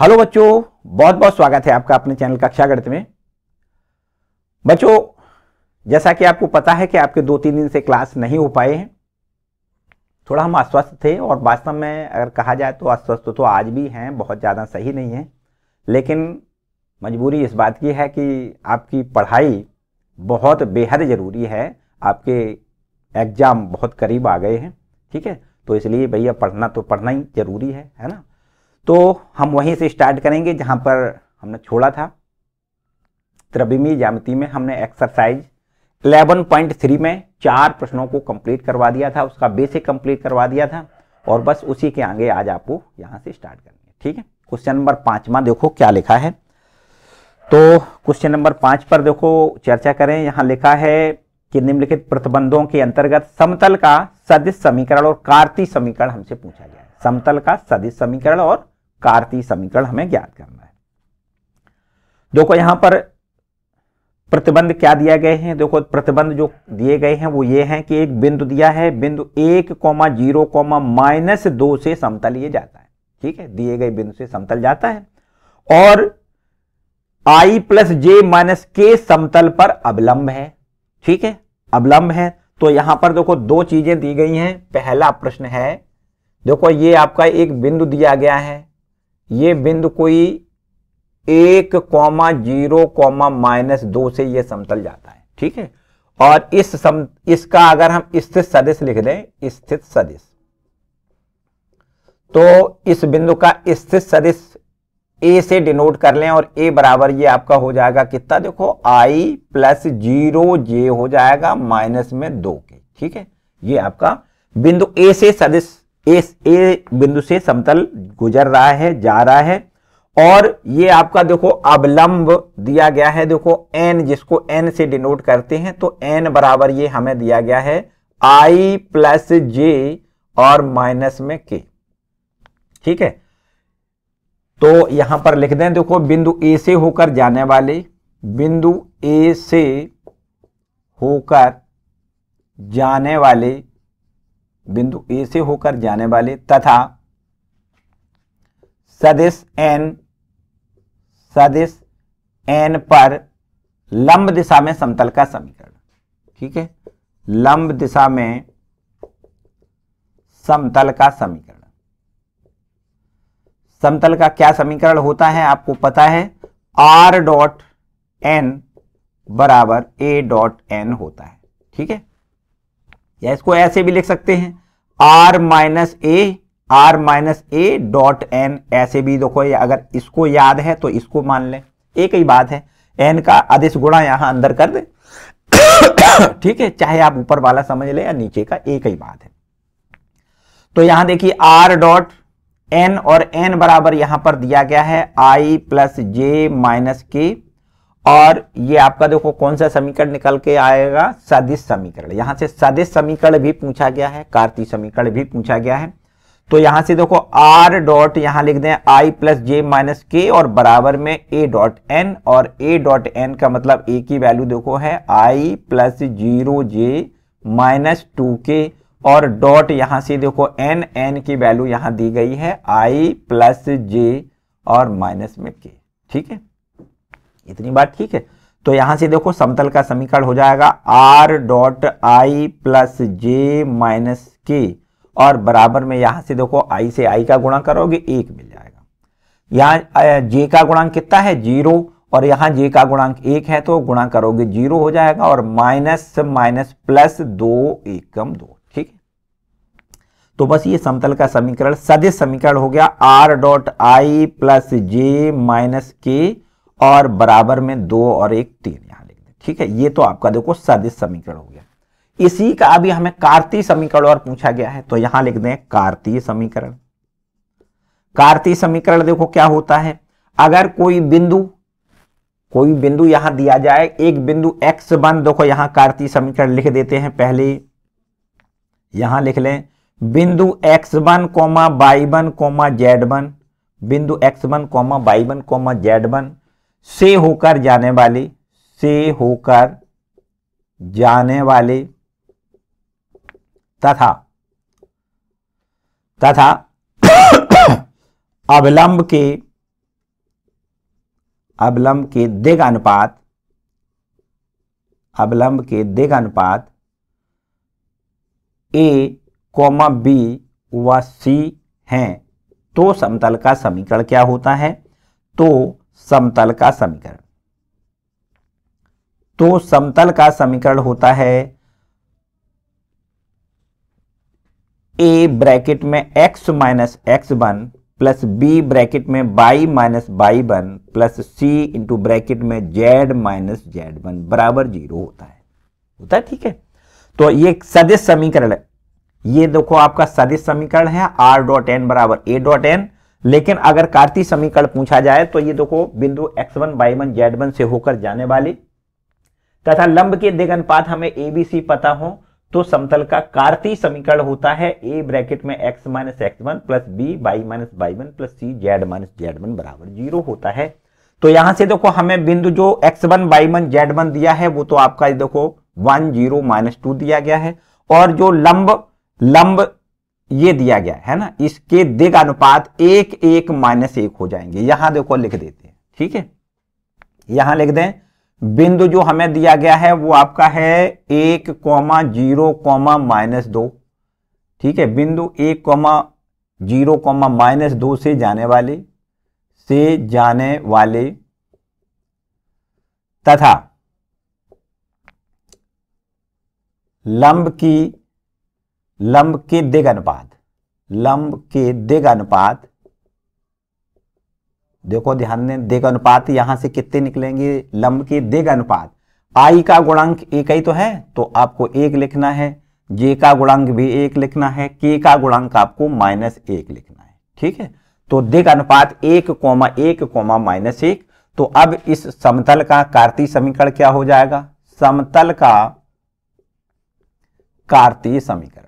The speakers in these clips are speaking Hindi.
हेलो बच्चों बहुत बहुत स्वागत है आपका अपने चैनल कक्षा गणित में बच्चों जैसा कि आपको पता है कि आपके दो तीन दिन से क्लास नहीं हो पाए हैं थोड़ा हम अस्वस्थ थे और वास्तव में अगर कहा जाए तो अस्वस्थ तो आज भी हैं बहुत ज़्यादा सही नहीं है लेकिन मजबूरी इस बात की है कि आपकी पढ़ाई बहुत बेहद ज़रूरी है आपके एग्ज़ाम बहुत करीब आ गए हैं ठीक है तो इसलिए भैया पढ़ना तो पढ़ना ही ज़रूरी है है ना तो हम वहीं से स्टार्ट करेंगे जहां पर हमने छोड़ा था त्रबिमी जामिति में हमने एक्सरसाइज 11.3 में चार प्रश्नों को कंप्लीट करवा दिया था उसका बेसिक कंप्लीट करवा दिया था और बस उसी के आगे आज आपको यहां से स्टार्ट करेंगे ठीक है क्वेश्चन नंबर पांचवा देखो क्या लिखा है तो क्वेश्चन नंबर पांच पर देखो चर्चा करें यहां लिखा है कि निम्नलिखित प्रतिबंधों के अंतर्गत समतल का सदिश समीकरण और कार्तीय समीकरण हमसे पूछा गया है समतल का सदिश समीकरण और कार्तीय समीकरण हमें ज्ञात करना है देखो यहां पर प्रतिबंध क्या दिया गए हैं देखो प्रतिबंध जो दिए गए हैं वो ये हैं कि एक बिंदु दिया है बिंदु एक कौमा जीरो कौमा माइनस दो से समतल ये जाता है ठीक है दिए गए बिंदु से समतल जाता है और आई प्लस जे माइनस के समतल पर अवलंब है ठीक है अवलंब है तो यहां पर देखो दो चीजें दी गई हैं पहला प्रश्न है देखो ये आपका एक बिंदु दिया गया है ये बिंदु कोई एक कॉमा जीरो कॉमा माइनस दो से ये समतल जाता है ठीक है और इस सम इसका अगर हम स्थित सदिश लिख दें स्थित सदिश तो इस बिंदु का स्थित सदिश ए से डिनोट कर लें और ए बराबर ये आपका हो जाएगा कितना देखो आई प्लस जीरो जे हो जाएगा माइनस में दो के ठीक है ये आपका बिंदु ए से सदिश एस ए बिंदु से समतल गुजर रहा है जा रहा है और ये आपका देखो अवलंब दिया गया है देखो एन जिसको एन से डिनोट करते हैं तो एन बराबर ये हमें दिया गया है आई प्लस जे और माइनस में के ठीक है तो यहां पर लिख दें देखो बिंदु ए से होकर जाने वाले बिंदु ए से होकर जाने वाले बिंदु ए से होकर जाने वाले तथा सदिश एन सदिश एन पर लंब दिशा में समतल का समीकरण ठीक है लंब दिशा में समतल का समीकरण समतल का क्या समीकरण होता है आपको पता है आर डॉट एन बराबर ए डॉट एन होता है ठीक है या इसको ऐसे भी लिख सकते हैं R minus A R minus A dot N ऐसे भी देखो अगर इसको याद है तो इसको मान लें एक ही बात है एन का आदेश गुणा यहां अंदर कर दे ठीक है चाहे आप ऊपर वाला समझ ले या नीचे का एक ही बात है तो यहां देखिए आर डॉट एन और एन बराबर यहां पर दिया गया है आई प्लस जे माइनस के और ये आपका देखो कौन सा समीकरण निकल के आएगा सदिश समीकरण यहां से सदिश समीकरण भी पूछा गया है कार्ती समीकरण भी पूछा गया है तो यहां से देखो r डॉट यहां लिख दें i plus J minus K और बराबर में a डॉट एन और a डॉट एन का मतलब a की वैल्यू देखो है i plus zero J minus two K और डॉट यहां से देखो n n की वैल्यू यहां दी गई है i प्लस जे और माइनस में के ठीक है इतनी बात ठीक है तो यहां से देखो समतल का समीकरण हो जाएगा R dot I plus J minus K और बराबर में यहां से देखो आई से आई का गुणा करोगे एक मिल जाएगा यहां जे का गुणांक कितना है जीरो और यहां जे का गुणांक एक है तो गुणा करोगे जीरो हो जाएगा और माइनस माइनस प्लस दो एकम दो ठीक है तो बस ये समतल का समीकरण सदिश समीकरण हो गया R dot I plus J minus K और बराबर में दो और एक तीन यहां लिख दे ठीक है ये तो आपका देखो सदिश समीकरण हो गया इसी का अभी हमें कार्तीय समीकरण और पूछा गया है तो यहां लिख दें कार्तीय समीकरण कार्तीय समीकरण देखो क्या होता है अगर कोई बिंदु कोई बिंदु यहां दिया जाए एक बिंदु एक्स वन देखो यहां कार्तीय समीकरण लिख देते हैं पहले यहां लिख लें बिंदु x one comma Y one comma Z one बिंदु x one comma Y one comma Z one से होकर जाने वाले से होकर जाने वाले तथा तथा अवलंब के अवलंब के दिग अनुपात अवलंब के दिग अनुपात ए कोमा बी व सी हैं तो समतल का समीकरण क्या होता है तो समतल का समीकरण तो समतल का समीकरण होता है ए ब्रैकेट में X minus x one plus B bracket में Y minus by one plus C into bracket में जेड माइनस जेड वन बराबर जीरो होता है होता है ठीक है तो ये सदिश समीकरण है ये देखो आपका सदिश समीकरण है आर डॉट एन बराबर ए डॉट एन लेकिन अगर कार्तीय समीकरण पूछा जाए तो ये देखो बिंदु x one by one Z one से होकर जाने वाली तथा लंब के दिगनपात हमें एबीसी पता हो तो समतल का कार्तीय समीकरण होता है ए ब्रैकेट में X minus x one plus B Y minus by one plus C Z minus Z one बराबर जीरो होता है तो यहां से देखो हमें बिंदु जो X one by one Z one दिया है वो तो आपका देखो वन जीरो माइनस टू दिया गया है और जो लंब लंब ये दिया गया है ना इसके दिग अनुपात एक एक माइनस एक हो जाएंगे यहां देखो लिख देते हैं ठीक है यहां लिख दें बिंदु जो हमें दिया गया है वो आपका है एक कॉमा जीरो कॉमा माइनस दो ठीक है बिंदु एक कॉमा जीरो कॉमा माइनस दो से जाने वाले से जाने वाले तथा लंब की लंब के दिग अनुपात लंब के दिग अनुपात देखो ध्यान दें दिग अनुपात यहां से कितने निकलेंगे लंब के दिग अनुपात आई का गुणांक एक ही तो है तो आपको एक लिखना है जे का गुणांक भी एक लिखना है के का गुणांक आपको माइनस एक लिखना है ठीक है तो दिग अनुपात एक कोमा एक कोमा माइनस एक तो अब इस समतल का कार्तीय समीकरण क्या हो जाएगा समतल का कार्तीय समीकरण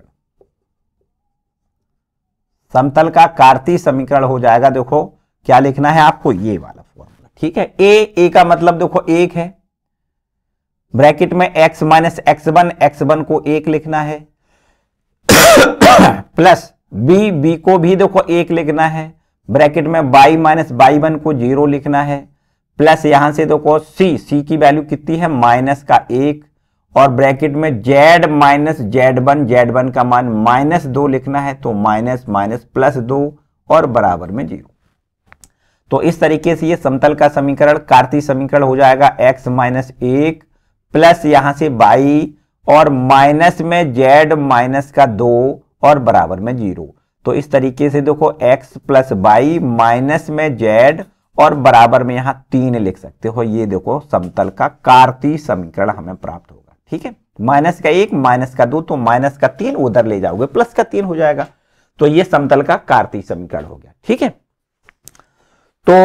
समतल का कार्तीय समीकरण हो जाएगा देखो क्या लिखना है आपको ये वाला फॉर्मूला ठीक है ए ए का मतलब देखो एक है ब्रैकेट में X minus x one X one को एक लिखना है प्लस बी बी को भी देखो एक लिखना है ब्रैकेट में बाई माइनस बाई वन को जीरो लिखना है प्लस यहां से देखो सी सी की वैल्यू कितनी है माइनस का एक और ब्रैकेट में Z minus Z one Z one का मान माइनस दो लिखना है तो माइनस माइनस प्लस दो और बराबर में जीरो तो इस तरीके से ये समतल का समीकरण कार्तीय समीकरण हो जाएगा एक्स माइनस एक प्लस यहां से बाई और माइनस में जेड माइनस का दो और बराबर में जीरो तो इस तरीके से देखो एक्स प्लस बाई माइनस में जेड और बराबर में यहां तीन लिख सकते हो ये देखो समतल का कार्तीय समीकरण हमें प्राप्त हो ठीक है माइनस का एक माइनस का दो तो माइनस का तीन उधर ले जाओगे प्लस का तीन हो जाएगा तो ये समतल का कार्तीय समीकरण हो गया ठीक है तो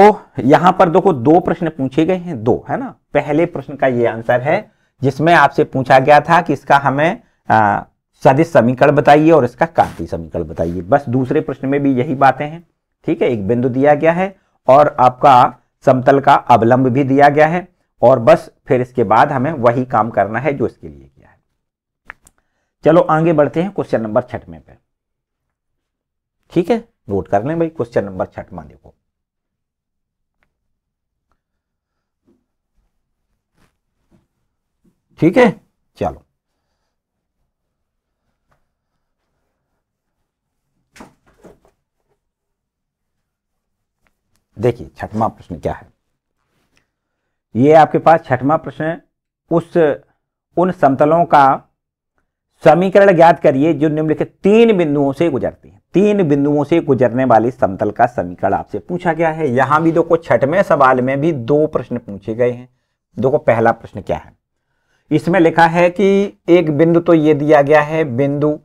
यहां पर देखो दो प्रश्न पूछे गए हैं दो है ना पहले प्रश्न का ये आंसर है जिसमें आपसे पूछा गया था कि इसका हमें सदिश समीकरण बताइए और इसका कार्तीय समीकरण बताइए बस दूसरे प्रश्न में भी यही बातें हैं ठीक है एक बिंदु दिया गया है और आपका समतल का अवलंब भी दिया गया है और बस फिर इसके बाद हमें वही काम करना है जो इसके लिए किया है चलो आगे बढ़ते हैं क्वेश्चन नंबर छठ में पे ठीक है नोट कर लें भाई क्वेश्चन नंबर छठ मां देखो ठीक है चलो देखिए छठवा प्रश्न क्या है ये आपके पास छठवां प्रश्न है उस उन समतलों का समीकरण ज्ञात करिए जो निम्नलिखित तीन बिंदुओं से गुजरते हैं तीन बिंदुओं से गुजरने वाली समतल का समीकरण आपसे पूछा गया है यहां भी देखो छठवें सवाल में भी दो प्रश्न पूछे गए हैं देखो पहला प्रश्न क्या है इसमें लिखा है कि एक बिंदु तो यह दिया गया है बिंदु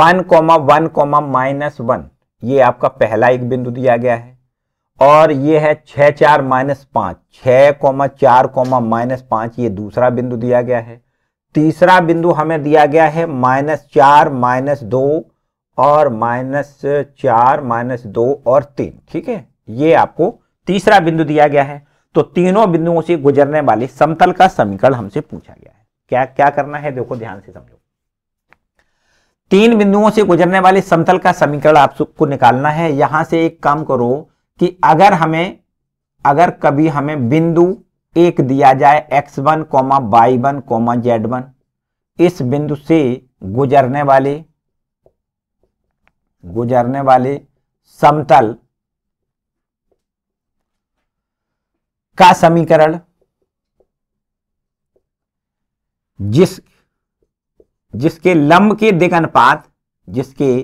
one comma one comma minus one ये आपका पहला एक बिंदु दिया गया है और ये है छह चार माइनस पांच छः कोमा चार कोमा माइनस पांच ये दूसरा बिंदु दिया गया है तीसरा बिंदु हमें दिया गया है माइनस चार माइनस दो और माइनस चार माइनस दो और तीन ठीक है ये आपको तीसरा बिंदु दिया गया है तो तीनों बिंदुओं से गुजरने वाले समतल का समीकरण हमसे पूछा गया है क्या क्या करना है देखो ध्यान से समझो तीन बिंदुओं से गुजरने वाले समतल का समीकरण आपको निकालना है यहां से एक काम करो कि अगर हमें अगर कभी हमें बिंदु एक दिया जाए X one comma Y one comma Z one इस बिंदु से गुजरने वाले गुजरने वाले समतल का समीकरण जिस जिसके लंब के दिग अनुपात जिसके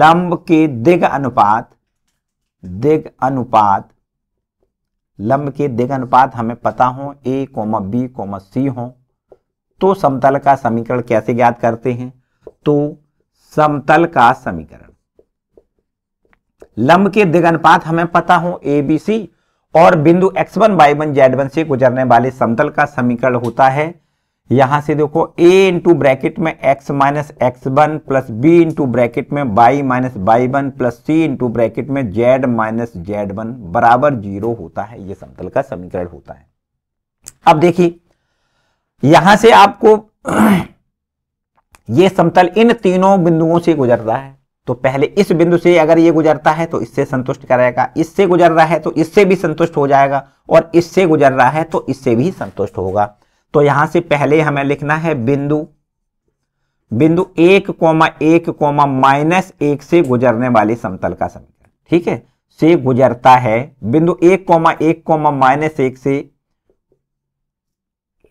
लंब के दिग अनुपात दिग अनुपात लंब के दिग अनुपात हमें पता हो A comma B comma C हो तो समतल का समीकरण कैसे ज्ञात करते हैं तो समतल का समीकरण लंब के दिग अनुपात हमें पता हो ए बी सी और बिंदु x1 y1 z1 से गुजरने वाले समतल का समीकरण होता है यहां से देखो a इंटू ब्रैकेट में x minus x one plus B into bracket में y minus Y one plus C into bracket में z माइनस जेड वन बराबर जीरो होता है ये समतल का समीकरण होता है अब देखिए यहां से आपको ये समतल इन तीनों बिंदुओं से गुजरता है तो पहले इस बिंदु से अगर ये गुजरता है तो इससे संतुष्ट करेगा इससे गुजर रहा है तो इससे भी संतुष्ट हो जाएगा और इससे गुजर रहा है तो इससे भी संतुष्ट होगा तो यहां से पहले हमें लिखना है बिंदु बिंदु एक कोमा एक कोमा माइनस एक से गुजरने वाले समतल का समीकरण ठीक है से गुजरता है बिंदु एक कोमा एक कोमा माइनस एक से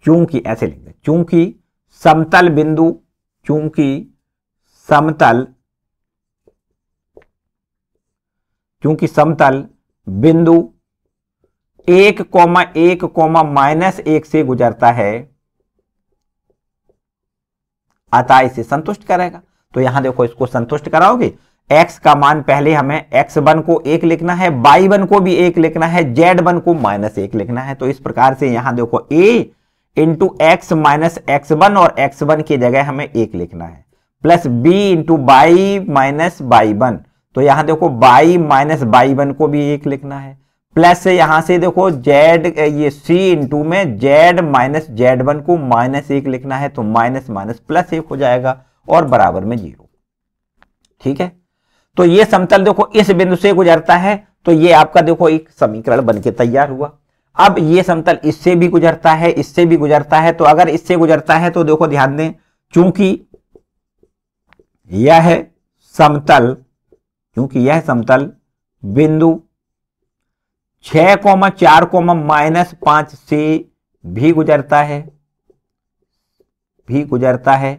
चूंकि ऐसे लिखते दें चूंकि समतल बिंदु चूंकि समतल चूंकि समतल बिंदु एक कोमा एक कोमा माइनस एक से गुजरता है अतः इसे संतुष्ट करेगा तो यहां देखो इसको संतुष्ट कराओगे x का मान पहले हमें x1 वन को एक लिखना है y1 वन को भी एक लिखना है z1 वन को माइनस एक लिखना है तो इस प्रकार से यहां देखो a into X minus x one और एक्स वन की जगह हमें एक लिखना है plus b into Y minus by one तो यहां देखो बाई माइनस बाई वन को भी एक लिखना है प्लस से यहां से देखो जेड ये सी इंटू में जेड माइनस जेड वन को माइनस एक लिखना है तो माइनस माइनस प्लस एक हो जाएगा और बराबर में जीरो ठीक है तो ये समतल देखो इस बिंदु से गुजरता है तो ये आपका देखो एक समीकरण बन के तैयार हुआ अब ये समतल इससे भी गुजरता है इससे भी गुजरता है तो अगर इससे गुजरता है तो देखो ध्यान दें चूंकि यह समतल क्योंकि यह समतल बिंदु छह कोमा चार कोमा माइनस पांच से भी गुजरता है भी गुजरता है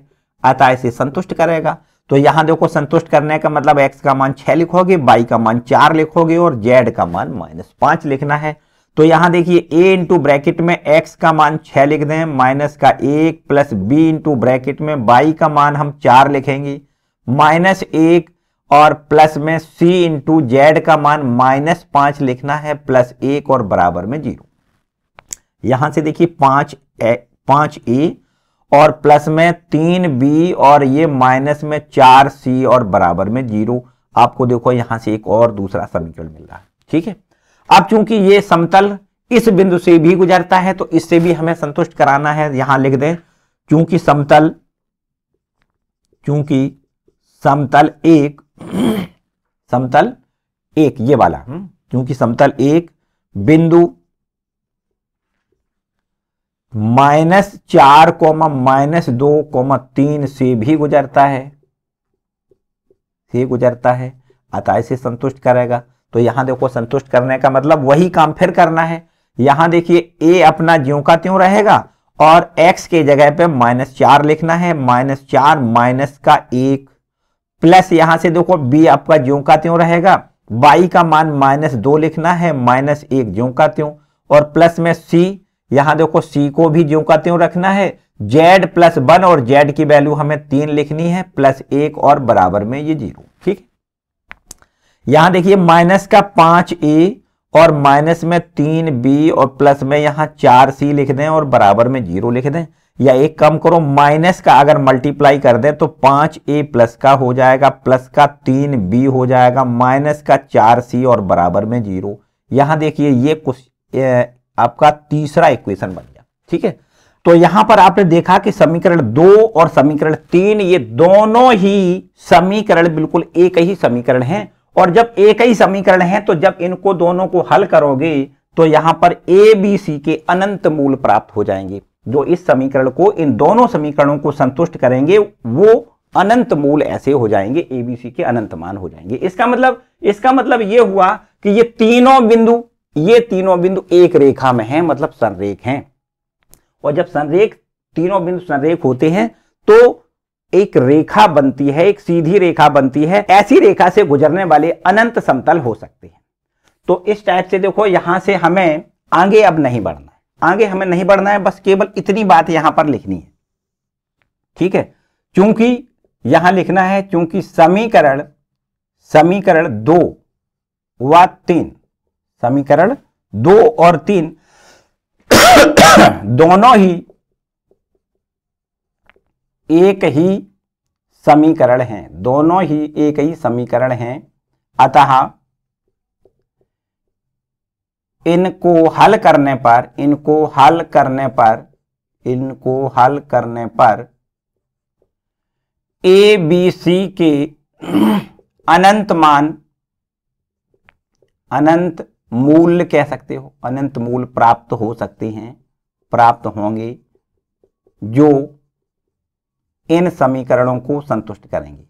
अतः इसे संतुष्ट करेगा तो यहां देखो संतुष्ट करने का मतलब x का मान छह लिखोगे y का मान चार लिखोगे और z का मान माइनस पांच लिखना है तो यहां देखिए a इंटू ब्रैकेट में x का मान छह लिख दें माइनस का एक प्लस बी इंटू ब्रैकेट में y का मान हम चार लिखेंगे माइनस एक और प्लस में c इंटू जेड का मान माइनस पांच लिखना है प्लस एक और बराबर में जीरो यहां से देखिए पांच ए, पांच ए e और प्लस में तीन बी और ये माइनस में चार सी और बराबर में जीरो आपको देखो यहां से एक और दूसरा समीकरण मिल रहा है ठीक है अब चूंकि ये समतल इस बिंदु से भी गुजरता है तो इससे भी हमें संतुष्ट कराना है यहां लिख दें चूंकि समतल चूंकि समतल एक समतल एक ये वाला हम्म। क्योंकि समतल एक बिंदु माइनस चार कोमा माइनस दो कोमा तीन से भी गुजरता है से गुजरता है अतः इसे संतुष्ट करेगा तो यहां देखो संतुष्ट करने का मतलब वही काम फिर करना है यहां देखिए ए अपना ज्यो का त्यों रहेगा और एक्स के जगह पे माइनस चार लिखना है माइनस चार माइनस का एक प्लस यहां से देखो बी आपका ज्यो का त्यों रहेगा बाई का मान माइनस दो लिखना है माइनस एक ज्यो का त्यों और प्लस में सी यहां देखो सी को भी ज्यो का त्यों रखना है जेड प्लस वन और जेड की वैल्यू हमें तीन लिखनी है प्लस एक और बराबर में ये जीरो ठीक यहां देखिए माइनस का पांच ए और माइनस में तीन बी और प्लस में यहां चार सी लिख दें और बराबर में जीरो लिख दें या एक कम करो माइनस का अगर मल्टीप्लाई कर दे तो पांच ए प्लस का हो जाएगा प्लस का तीन बी हो जाएगा माइनस का चार सी और बराबर में जीरो यहां देखिए ये कुछ आपका तीसरा इक्वेशन बन गया ठीक है तो यहां पर आपने देखा कि समीकरण दो और समीकरण तीन ये दोनों ही समीकरण बिल्कुल एक ही समीकरण है और जब एक ही समीकरण है तो जब इनको दोनों को हल करोगे तो यहां पर ए बी सी के अनंत मूल प्राप्त हो जाएंगे जो इस समीकरण को इन दोनों समीकरणों को संतुष्ट करेंगे वो अनंत मूल ऐसे हो जाएंगे एबीसी के अनंत मान हो जाएंगे इसका मतलब इसका मतलब ये हुआ कि ये तीनों बिंदु ये तीनों बिंदु एक रेखा में हैं मतलब संरेख हैं और जब संरेख तीनों बिंदु संरेख होते हैं तो एक रेखा बनती है एक सीधी रेखा बनती है ऐसी रेखा से गुजरने वाले अनंत समतल हो सकते हैं तो इस टाइप से देखो यहां से हमें आगे अब नहीं बढ़ना आगे हमें नहीं बढ़ना है बस केवल इतनी बात यहां पर लिखनी है ठीक है चूंकि यहां लिखना है चूंकि समीकरण समीकरण दो व तीन समीकरण दो और तीन दोनों ही एक ही समीकरण हैं दोनों ही एक ही समीकरण हैं अतः इनको हल करने पर इनको हल करने पर इनको हल करने पर ए बी सी के अनंत मान अनंत मूल कह सकते हो अनंत मूल प्राप्त हो सकते हैं प्राप्त होंगे जो इन समीकरणों को संतुष्ट करेंगे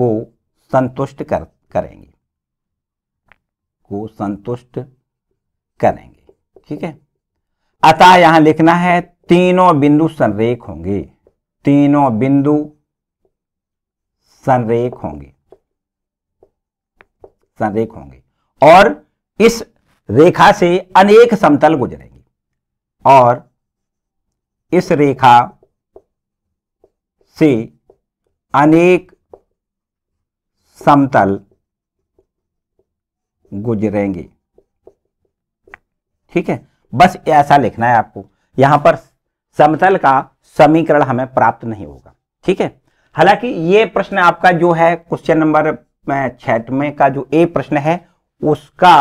को संतुष्ट कर करेंगे को संतुष्ट करेंगे ठीक है अतः यहां लिखना है तीनों बिंदु संरेख होंगे तीनों बिंदु संरेख होंगे संरेख होंगे और इस रेखा से अनेक समतल गुजरेंगे और इस रेखा से अनेक समतल गुजरेंगे ठीक है बस ऐसा लिखना है आपको यहां पर समतल का समीकरण हमें प्राप्त नहीं होगा ठीक है हालांकि ये प्रश्न आपका जो है क्वेश्चन नंबर छठ में का जो ए प्रश्न है उसका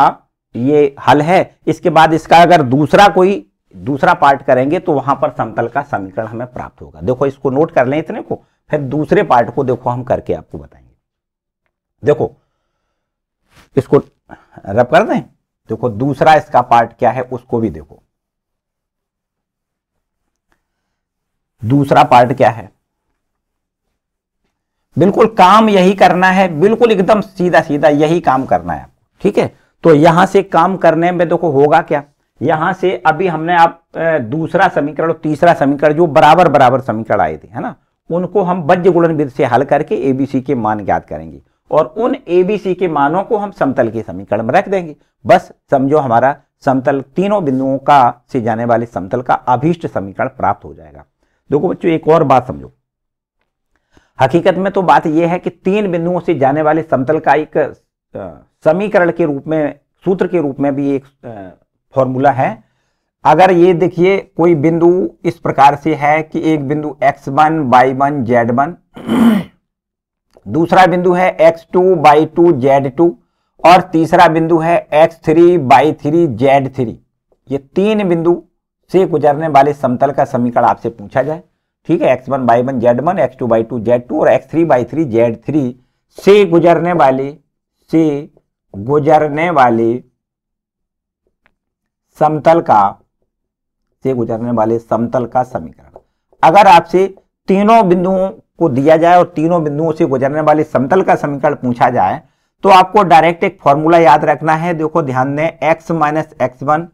ये हल है इसके बाद इसका अगर दूसरा कोई दूसरा पार्ट करेंगे तो वहां पर समतल का समीकरण हमें प्राप्त होगा देखो इसको नोट कर लें इतने को फिर दूसरे पार्ट को देखो हम करके आपको बताएंगे देखो इसको रब कर दें देखो दूसरा इसका पार्ट क्या है उसको भी देखो दूसरा पार्ट क्या है बिल्कुल काम यही करना है बिल्कुल एकदम सीधा सीधा यही काम करना है ठीक है तो यहां से काम करने में देखो होगा क्या यहां से अभी हमने आप दूसरा समीकरण और तीसरा समीकरण जो बराबर बराबर समीकरण आए थे है ना उनको हम बज्य गुणन विधि से हल करके एबीसी के मान ज्ञात करेंगे और उन ए बी सी के मानों को हम समतल के समीकरण में रख देंगे बस समझो हमारा समतल तीनों बिंदुओं का से जाने वाले समतल का अभीष्ट समीकरण प्राप्त हो जाएगा देखो बच्चों एक और बात समझो हकीकत में तो बात यह है कि तीन बिंदुओं से जाने वाले समतल का एक समीकरण के रूप में सूत्र के रूप में भी एक फॉर्मूला है अगर ये देखिए कोई बिंदु इस प्रकार से है कि एक बिंदु x1, y1, z1 दूसरा बिंदु है x two Y two Z two और तीसरा बिंदु है X three by three Z three ये तीन बिंदु से गुजरने वाले समतल का समीकरण आपसे पूछा जाए ठीक है X one by one Z one X two Y two Z two और X three by three Z three से गुजरने वाले से गुजरने वाले समतल का से गुजरने वाले समतल का समीकरण अगर आपसे तीनों बिंदुओं को दिया जाए और तीनों बिंदुओं से गुजरने वाली समतल का समीकरण पूछा जाए तो आपको डायरेक्ट एक फॉर्मूला याद रखना है देखो ध्यान दें X minus x one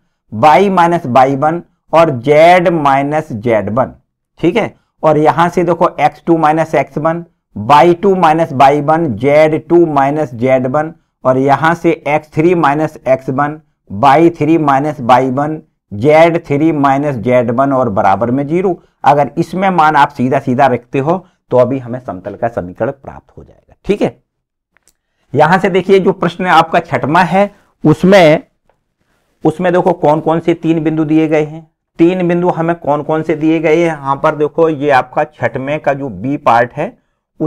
Y minus Y one और जेड माइनस जेड वन ठीक है और यहां से देखो X two minus x one Y two minus Y one Z two minus Z one और यहां से X three minus x one Y three minus Y one Z three minus Z one और बराबर में जीरो अगर इसमें मान आप सीधा सीधा रखते हो तो अभी हमें समतल का समीकरण प्राप्त हो जाएगा ठीक है यहां से देखिए जो प्रश्न आपका छठवा है उसमें उसमें देखो कौन कौन से तीन बिंदु दिए गए हैं तीन बिंदु हमें कौन कौन से दिए गए हैं यहां पर देखो ये आपका छठवें का जो बी पार्ट है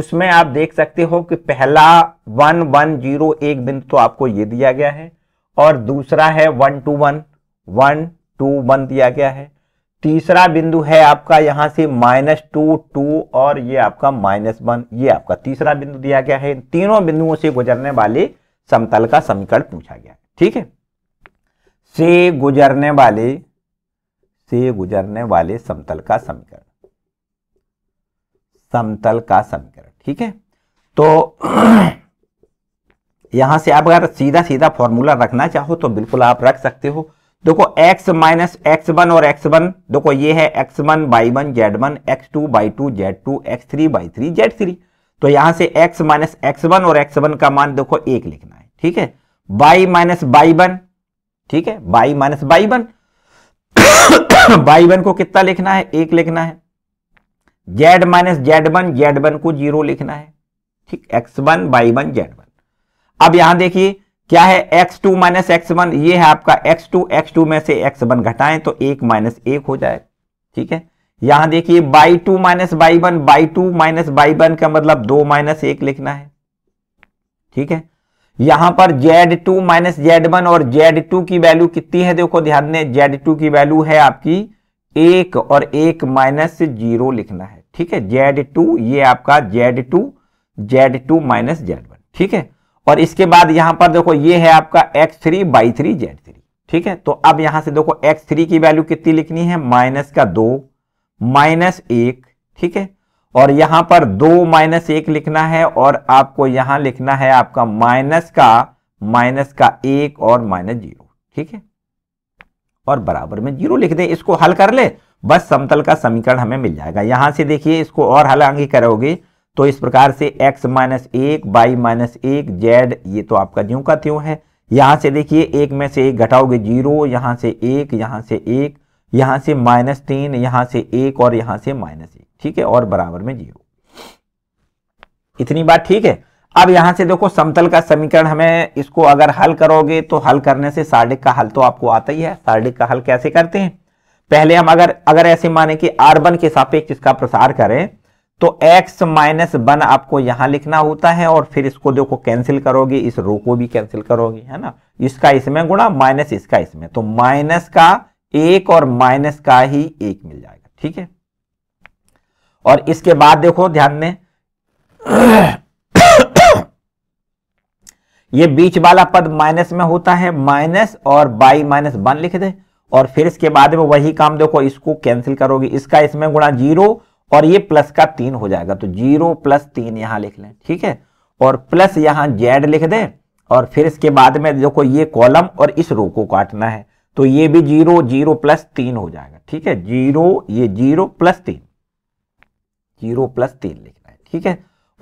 उसमें आप देख सकते हो कि पहला वन वन जीरो एक बिंदु तो आपको ये दिया गया है और दूसरा है one two one one two one दिया गया है तीसरा बिंदु है आपका यहां से माइनस टू टू और ये आपका माइनस वन ये आपका तीसरा बिंदु दिया गया है इन तीनों बिंदुओं से गुजरने वाले समतल का समीकरण पूछा गया है ठीक है से गुजरने वाले से गुजरने वाले समतल का समीकरण समतल का समीकरण ठीक है तो यहां से आप अगर सीधा सीधा फॉर्मूला रखना चाहो तो बिल्कुल आप रख सकते हो देखो x माइनस एक्स वन और x1 देखो ये है x1 one by one Z one X two Y two Z two X three by three Z three तो यहां से x माइनस एक्स वन और x1 का मान देखो एक लिखना है ठीक है बाई माइनस बाई वन ठीक है y minus by one by one को कितना लिखना है एक लिखना है z minus Z one Z one को जीरो लिखना है ठीक x one by one Z one अब यहां देखिए क्या है x two minus x one ये है आपका एक्स टू एक्स टू में से एक्स वन घटाएं तो एक माइनस एक हो जाए ठीक है यहां देखिए y two minus by one y two minus by one का मतलब दो माइनस एक लिखना है ठीक है यहां पर z two minus Z one और जेड टू की वैल्यू कितनी है देखो ध्यान दें जेड टू की वैल्यू है आपकी एक और एक माइनस जीरो लिखना है ठीक है जेड टू ये आपका z two Z two minus Z one ठीक है और इसके बाद यहां पर देखो ये है आपका x three by three Z three ठीक है तो अब यहां से देखो एक्स थ्री की वैल्यू कितनी लिखनी है माइनस का दो माइनस एक ठीक है और यहां पर दो माइनस एक लिखना है और आपको यहां लिखना है आपका माइनस का माइनस का एक और माइनस जीरो ठीक है और बराबर में जीरो लिख दे इसको हल कर ले बस समतल का समीकरण हमें मिल जाएगा यहां से देखिए इसको और हल आगे करोगे तो इस प्रकार से x माइनस एक बाई माइनस एक जेड ये तो आपका ज्यों का त्यों है यहां से देखिए एक में से एक घटाओगे जीरो यहां से एक यहां से एक यहां से माइनस तीन यहां से एक और यहां से माइनस एक ठीक है और बराबर में जीरो इतनी बात ठीक है अब यहां से देखो समतल का समीकरण हमें इसको अगर हल करोगे तो हल करने से सार्डिक का हल तो आपको आता ही है सार्डिक का हल कैसे करते हैं पहले हम अगर अगर ऐसे माने कि आर्बन के सापेक्ष इसका प्रसार करें तो x माइनस वन आपको यहां लिखना होता है और फिर इसको देखो कैंसिल करोगे इस रो को भी कैंसिल करोगे है ना इसका इसमें गुणा माइनस इसका इसमें तो माइनस का एक और माइनस का ही एक मिल जाएगा ठीक है और इसके बाद देखो ध्यान दें ये बीच वाला पद माइनस में होता है माइनस और बाई माइनस वन लिख दे और फिर इसके बाद में वही काम देखो इसको कैंसिल करोगे इसका इसमें गुणा जीरो और ये प्लस का तीन हो जाएगा तो जीरो प्लस तीन यहां लिख लें ठीक है और प्लस यहां जेड लिख दें और फिर इसके बाद में देखो ये कॉलम और इस रो को काटना है तो ये भी जीरो जीरो प्लस तीन हो जाएगा ठीक है जीरो ये जीरो प्लस तीन जीरो प्लस तीन लिखना है ठीक है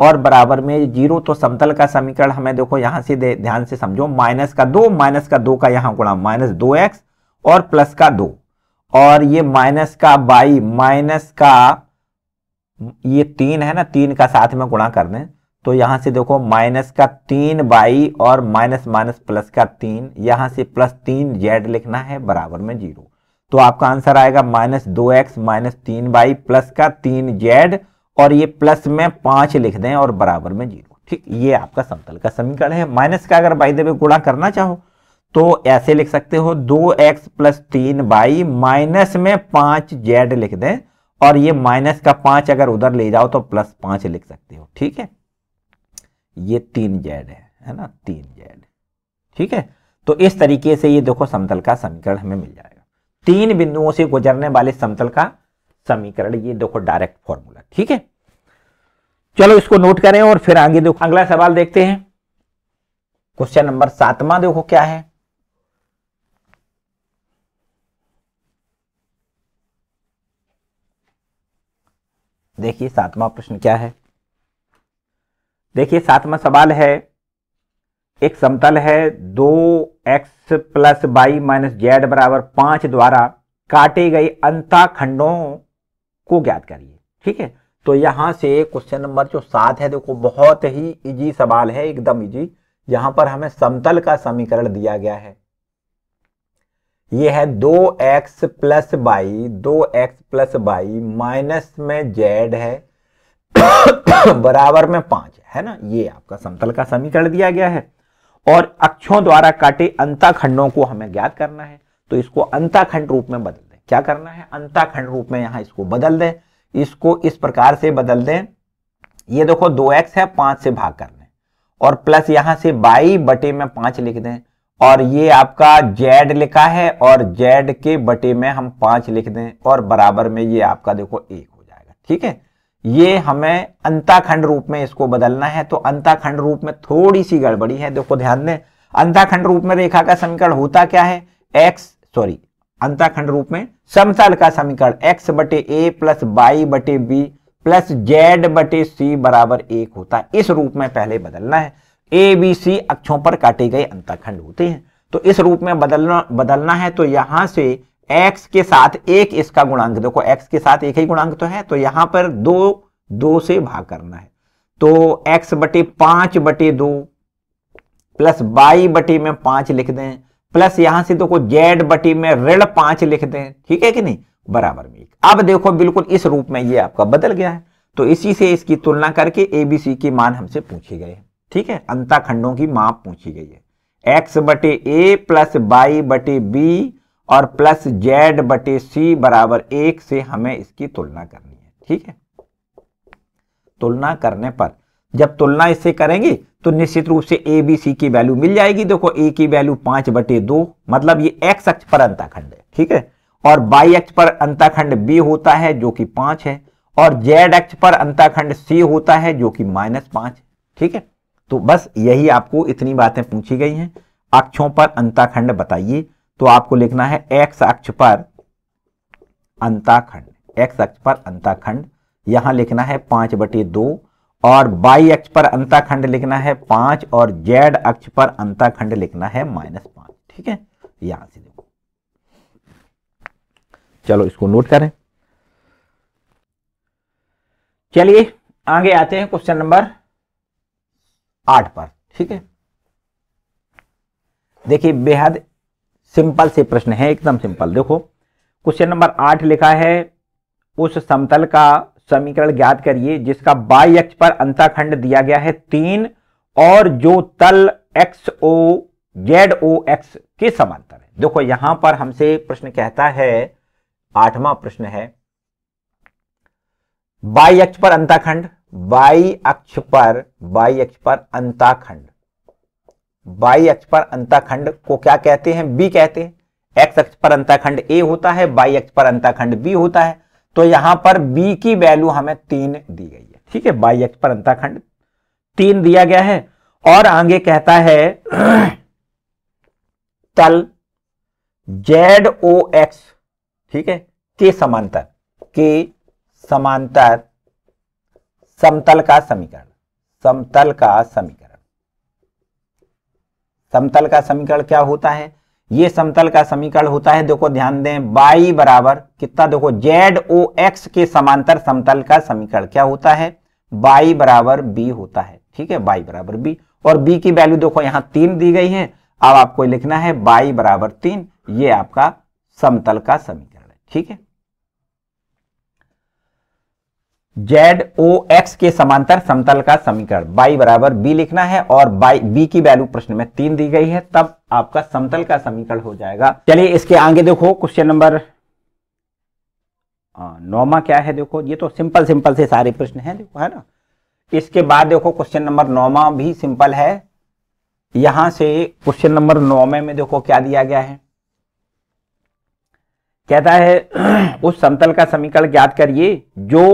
और बराबर में जीरो तो समतल का समीकरण हमें देखो यहां से दे, ध्यान से समझो माइनस का दो माइनस का दो का यहां गुणा माइनस दो एक्स और प्लस का दो और ये माइनस का बाई माइनस का ये तीन है ना तीन का साथ में गुणा कर दें तो यहां से देखो माइनस का तीन बाई और माइनस माइनस प्लस का तीन यहां से प्लस तीन जेड लिखना है बराबर में जीरो तो आपका आंसर आएगा माइनस दो एक्स माइनस तीन बाई प्लस का तीन जेड और ये प्लस में पांच लिख दें और बराबर में जीरो ठीक ये आपका समतल का समीकरण है माइनस का अगर बाई देवे गुणा करना चाहो तो ऐसे लिख सकते हो दो एक्स प्लस तीन बाई माइनस में पांच जेड लिख दें और ये माइनस का पांच अगर उधर ले जाओ तो प्लस पांच लिख सकते हो ठीक है ये तीन जेड है है ना तीन जेड ठीक है तो इस तरीके से ये देखो समतल का समीकरण हमें मिल जाएगा तीन बिंदुओं से गुजरने वाले समतल का समीकरण ये देखो डायरेक्ट फॉर्मूला ठीक है चलो इसको नोट करें और फिर आगे देखो अगला सवाल देखते हैं क्वेश्चन नंबर सातवां देखो क्या है देखिए सातवां प्रश्न क्या है देखिए सातवां सवाल है एक समतल है दो x plus y minus z बराबर पांच द्वारा काटे गए अंताखंडों को ज्ञात करिए ठीक है तो यहां से क्वेश्चन नंबर जो सात है देखो बहुत ही इजी सवाल है एकदम इजी यहां पर हमें समतल का समीकरण दिया गया है ये है दो एक्स प्लस बाई दो एक्स प्लस बाई माइनस में जेड है बराबर में पांच है ना ये आपका समतल का समीकरण दिया गया है और अक्षों द्वारा काटे अंताखंडों को हमें ज्ञात करना है तो इसको अंताखंड रूप में बदल दें क्या करना है अंताखंड रूप में यहां इसको बदल दें इसको इस प्रकार से बदल दें ये देखो दो एक्स है पांच से भाग कर लें और प्लस यहां से बाई बटे में पांच लिख दें और ये आपका जेड लिखा है और जेड के बटे में हम पांच लिख दें और बराबर में ये आपका देखो एक हो जाएगा ठीक है ये हमें अंताखंड रूप में इसको बदलना है तो अंताखंड रूप में थोड़ी सी गड़बड़ी है देखो ध्यान दें अंताखंड रूप में रेखा का समीकरण होता क्या है एक्स सॉरी अंताखंड रूप में समतल का समीकरण एक्स बटे ए प्लस बाई बटे बी प्लस जेड बटे सी बराबर एक होता है इस रूप में पहले बदलना है ए बी सी अक्षों पर काटे गए अंतखंड होते हैं तो इस रूप में बदलना बदलना है तो यहां से एक्स के साथ एक इसका गुणांक देखो एक्स के साथ एक ही गुणांक तो है तो यहां पर दो दो से भाग करना है तो एक्स बटे पांच बटे दो प्लस बाई बटे में पांच लिख दें प्लस यहां से देखो जेड बटी में ऋण पांच लिख दें ठीक है कि नहीं बराबर में अब देखो बिल्कुल इस रूप में ये आपका बदल गया है तो इसी से इसकी तुलना करके एबीसी के मान हमसे पूछे गए हैं ठीक है अंताखंडों की माप पूछी गई है एक्स बटे ए प्लस बाई बटे बी और प्लस जेड बटे सी बराबर एक से हमें इसकी तुलना करनी है ठीक है तुलना करने पर जब तुलना इससे करेंगे तो निश्चित रूप से ए बी सी की वैल्यू मिल जाएगी देखो ए की वैल्यू पांच बटे दो मतलब ये एक्स अक्ष पर अंताखंड है ठीक है और बाई अक्ष पर अंताखंड बी होता है जो कि पांच है और जेड अक्ष पर अंताखंड सी होता है जो कि माइनस पांच ठीक है तो बस यही आपको इतनी बातें पूछी गई हैं अक्षों पर अंताखंड बताइए तो आपको लिखना है एक्स अक्ष पर अंताखंड एक्स अक्ष पर अंताखंड यहां लिखना है पांच बटे दो और बाई अक्ष पर अंताखंड लिखना है पांच और जेड अक्ष पर अंताखंड लिखना है माइनस पांच ठीक है यहां से देखो चलो इसको नोट करें चलिए आगे आते हैं क्वेश्चन नंबर आठ पर ठीक है देखिए बेहद सिंपल से प्रश्न है एकदम सिंपल देखो क्वेश्चन नंबर आठ लिखा है उस समतल का समीकरण ज्ञात करिए जिसका बाई एक्स पर अंताखंड दिया गया है तीन और जो तल x o z o x के समांतर है देखो यहां पर हमसे प्रश्न कहता है आठवां प्रश्न है बाई एक्स पर अंताखंड वाई अक्ष पर वाई अक्ष पर अंताखंड वाई अक्ष पर अंताखंड को क्या कहते हैं बी कहते हैं एक्स अक्ष पर अंताखंड ए होता है वाई अक्ष पर अंताखंड बी होता है तो यहां पर बी की वैल्यू हमें तीन दी गई है ठीक है वाई अक्ष पर अंताखंड तीन दिया गया है और आगे कहता है तल जेड ओ एक्स ठीक है के समांतर के समांतर समतल का समीकरण समतल का समीकरण समतल का समीकरण क्या होता है ये समतल का समीकरण होता है देखो ध्यान दें बाई बराबर कितना देखो जेड ओ एक्स के समांतर समतल का समीकरण क्या होता है बाई बराबर बी होता है ठीक है बाई बराबर बी और बी की वैल्यू देखो यहां तीन दी गई है अब आपको लिखना है बाई बराबर तीन ये आपका समतल का समीकरण है ठीक है जेड ओ एक्स के समांतर समतल का समीकरण बाई बराबर बी लिखना है और बाई बी की वैल्यू प्रश्न में तीन दी गई है तब आपका समतल का समीकरण हो जाएगा चलिए इसके आगे देखो क्वेश्चन नंबर नौमा क्या है देखो ये तो सिंपल सिंपल से सारे प्रश्न हैं देखो है ना इसके बाद देखो क्वेश्चन नंबर नौमा भी सिंपल है यहां से क्वेश्चन नंबर नौमे में देखो क्या दिया गया है कहता है उस समतल का समीकरण ज्ञात करिए जो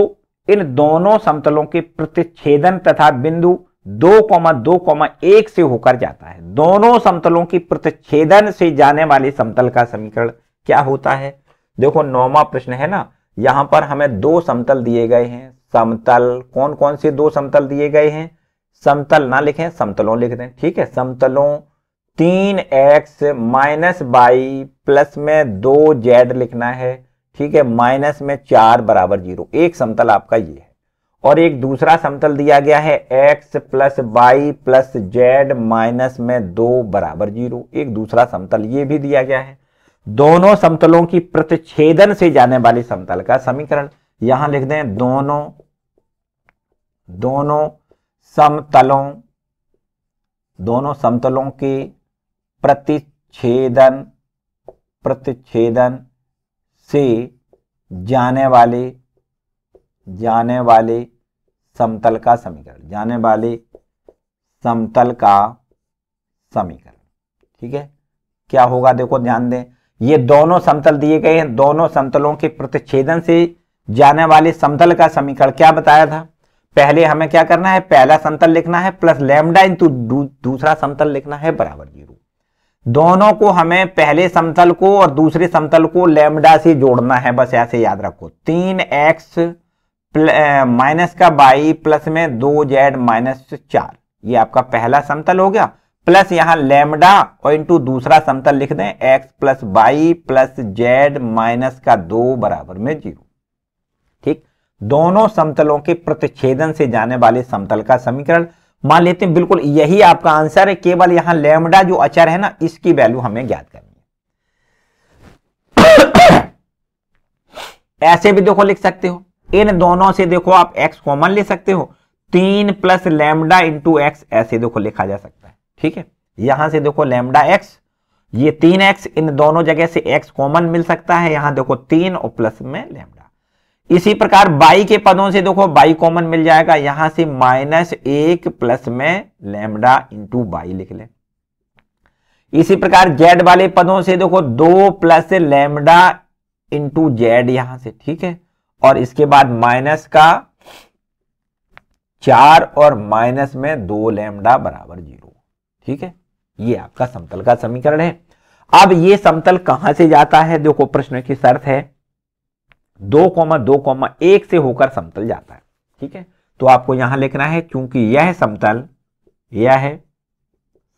इन दोनों समतलों के प्रतिच्छेदन तथा बिंदु दो कौमा दो कौमा एक से होकर जाता है दोनों समतलों की प्रतिच्छेदन से जाने वाले समतल का समीकरण क्या होता है देखो नौवा प्रश्न है ना यहां पर हमें दो समतल दिए गए हैं समतल कौन कौन से दो समतल दिए गए हैं समतल ना लिखें समतलों लिख दें ठीक है समतलों तीन एक्स माइनस बाई प्लस में दो जेड लिखना है ठीक है माइनस में चार बराबर जीरो एक समतल आपका ये है और एक दूसरा समतल दिया गया है x plus y plus z minus में दो बराबर जीरो एक दूसरा समतल ये भी दिया गया है दोनों समतलों की प्रतिच्छेदन से जाने वाले समतल का समीकरण यहां लिख दें दोनों दोनों समतलों दोनों समतलों के प्रतिच्छेदन प्रतिच्छेदन से जाने वाले जाने वाले समतल का समीकरण जाने वाले समतल का समीकरण ठीक है क्या होगा देखो ध्यान दें ये दोनों समतल दिए गए हैं दोनों समतलों के प्रतिच्छेदन से जाने वाले समतल का समीकरण क्या बताया था पहले हमें क्या करना है पहला समतल लिखना है प्लस लेमडा इंटू दूसरा समतल लिखना है बराबर जीरो दोनों को हमें पहले समतल को और दूसरे समतल को लेमडा से जोड़ना है बस ऐसे याद रखो तीन एक्स माइनस का बाई प्लस में दो जेड माइनस चार ये आपका पहला समतल हो गया प्लस यहां लेमडा और इंटू दूसरा समतल लिख दें x plus y plus z minus का दो बराबर में जीरो ठीक दोनों समतलों के प्रतिच्छेदन से जाने वाले समतल का समीकरण मान लेते हैं बिल्कुल यही आपका आंसर है केवल यहां लेमडा जो अचर है ना इसकी वैल्यू हमें ज्ञात करनी है ऐसे भी देखो लिख सकते हो इन दोनों से देखो आप एक्स कॉमन ले सकते हो तीन प्लस लेमडा इंटू एक्स ऐसे देखो लिखा जा सकता है ठीक है यहां से देखो लेमडा एक्स ये तीन एक्स इन दोनों जगह से एक्स कॉमन मिल सकता है यहां देखो तीन और प्लस में लेमडा इसी प्रकार बाई के पदों से देखो बाई कॉमन मिल जाएगा यहां से माइनस एक प्लस में लेमडा इंटू बाई लिख ले इसी प्रकार जेड वाले पदों से देखो दो प्लस लेमडा इंटू जेड यहां से ठीक है और इसके बाद माइनस का चार और माइनस में दो लेमडा बराबर जीरो ठीक है ये आपका समतल का समीकरण है अब ये समतल कहां से जाता है देखो प्रश्न की शर्त है दो कॉमा दो कॉमा एक से होकर समतल जाता है ठीक है तो आपको यहां लिखना है क्योंकि यह समतल यह है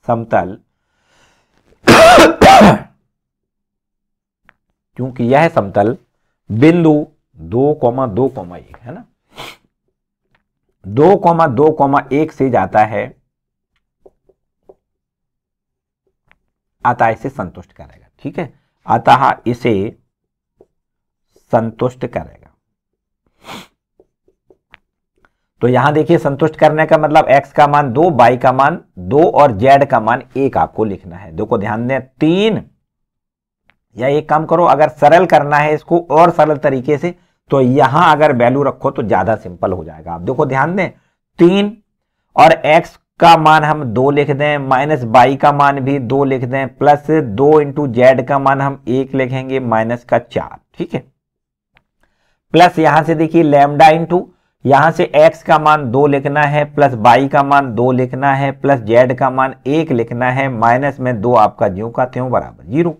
समतल क्योंकि यह समतल बिंदु दो कॉमा दो कॉमा एक है ना दो कॉमा दो कॉमा एक से जाता है अतः इसे संतुष्ट करेगा ठीक है अतः इसे संतुष्ट करेगा तो यहां देखिए संतुष्ट करने का मतलब x का मान दो y का मान दो और z का मान एक आपको लिखना है देखो ध्यान दें तीन या एक काम करो अगर सरल करना है इसको और सरल तरीके से तो यहां अगर वैल्यू रखो तो ज्यादा सिंपल हो जाएगा आप देखो ध्यान दें तीन और x का मान हम दो लिख दें माइनस बाई का मान भी दो लिख दें प्लस दो इंटू जेड का मान हम एक लिखेंगे माइनस का चार ठीक है प्लस यहां से देखिए लेमडा इन टू यहां से x का मान दो लिखना है प्लस y का मान दो लिखना है प्लस z का मान एक लिखना है माइनस में दो आपका ज्यो का त्यों बराबर जीरो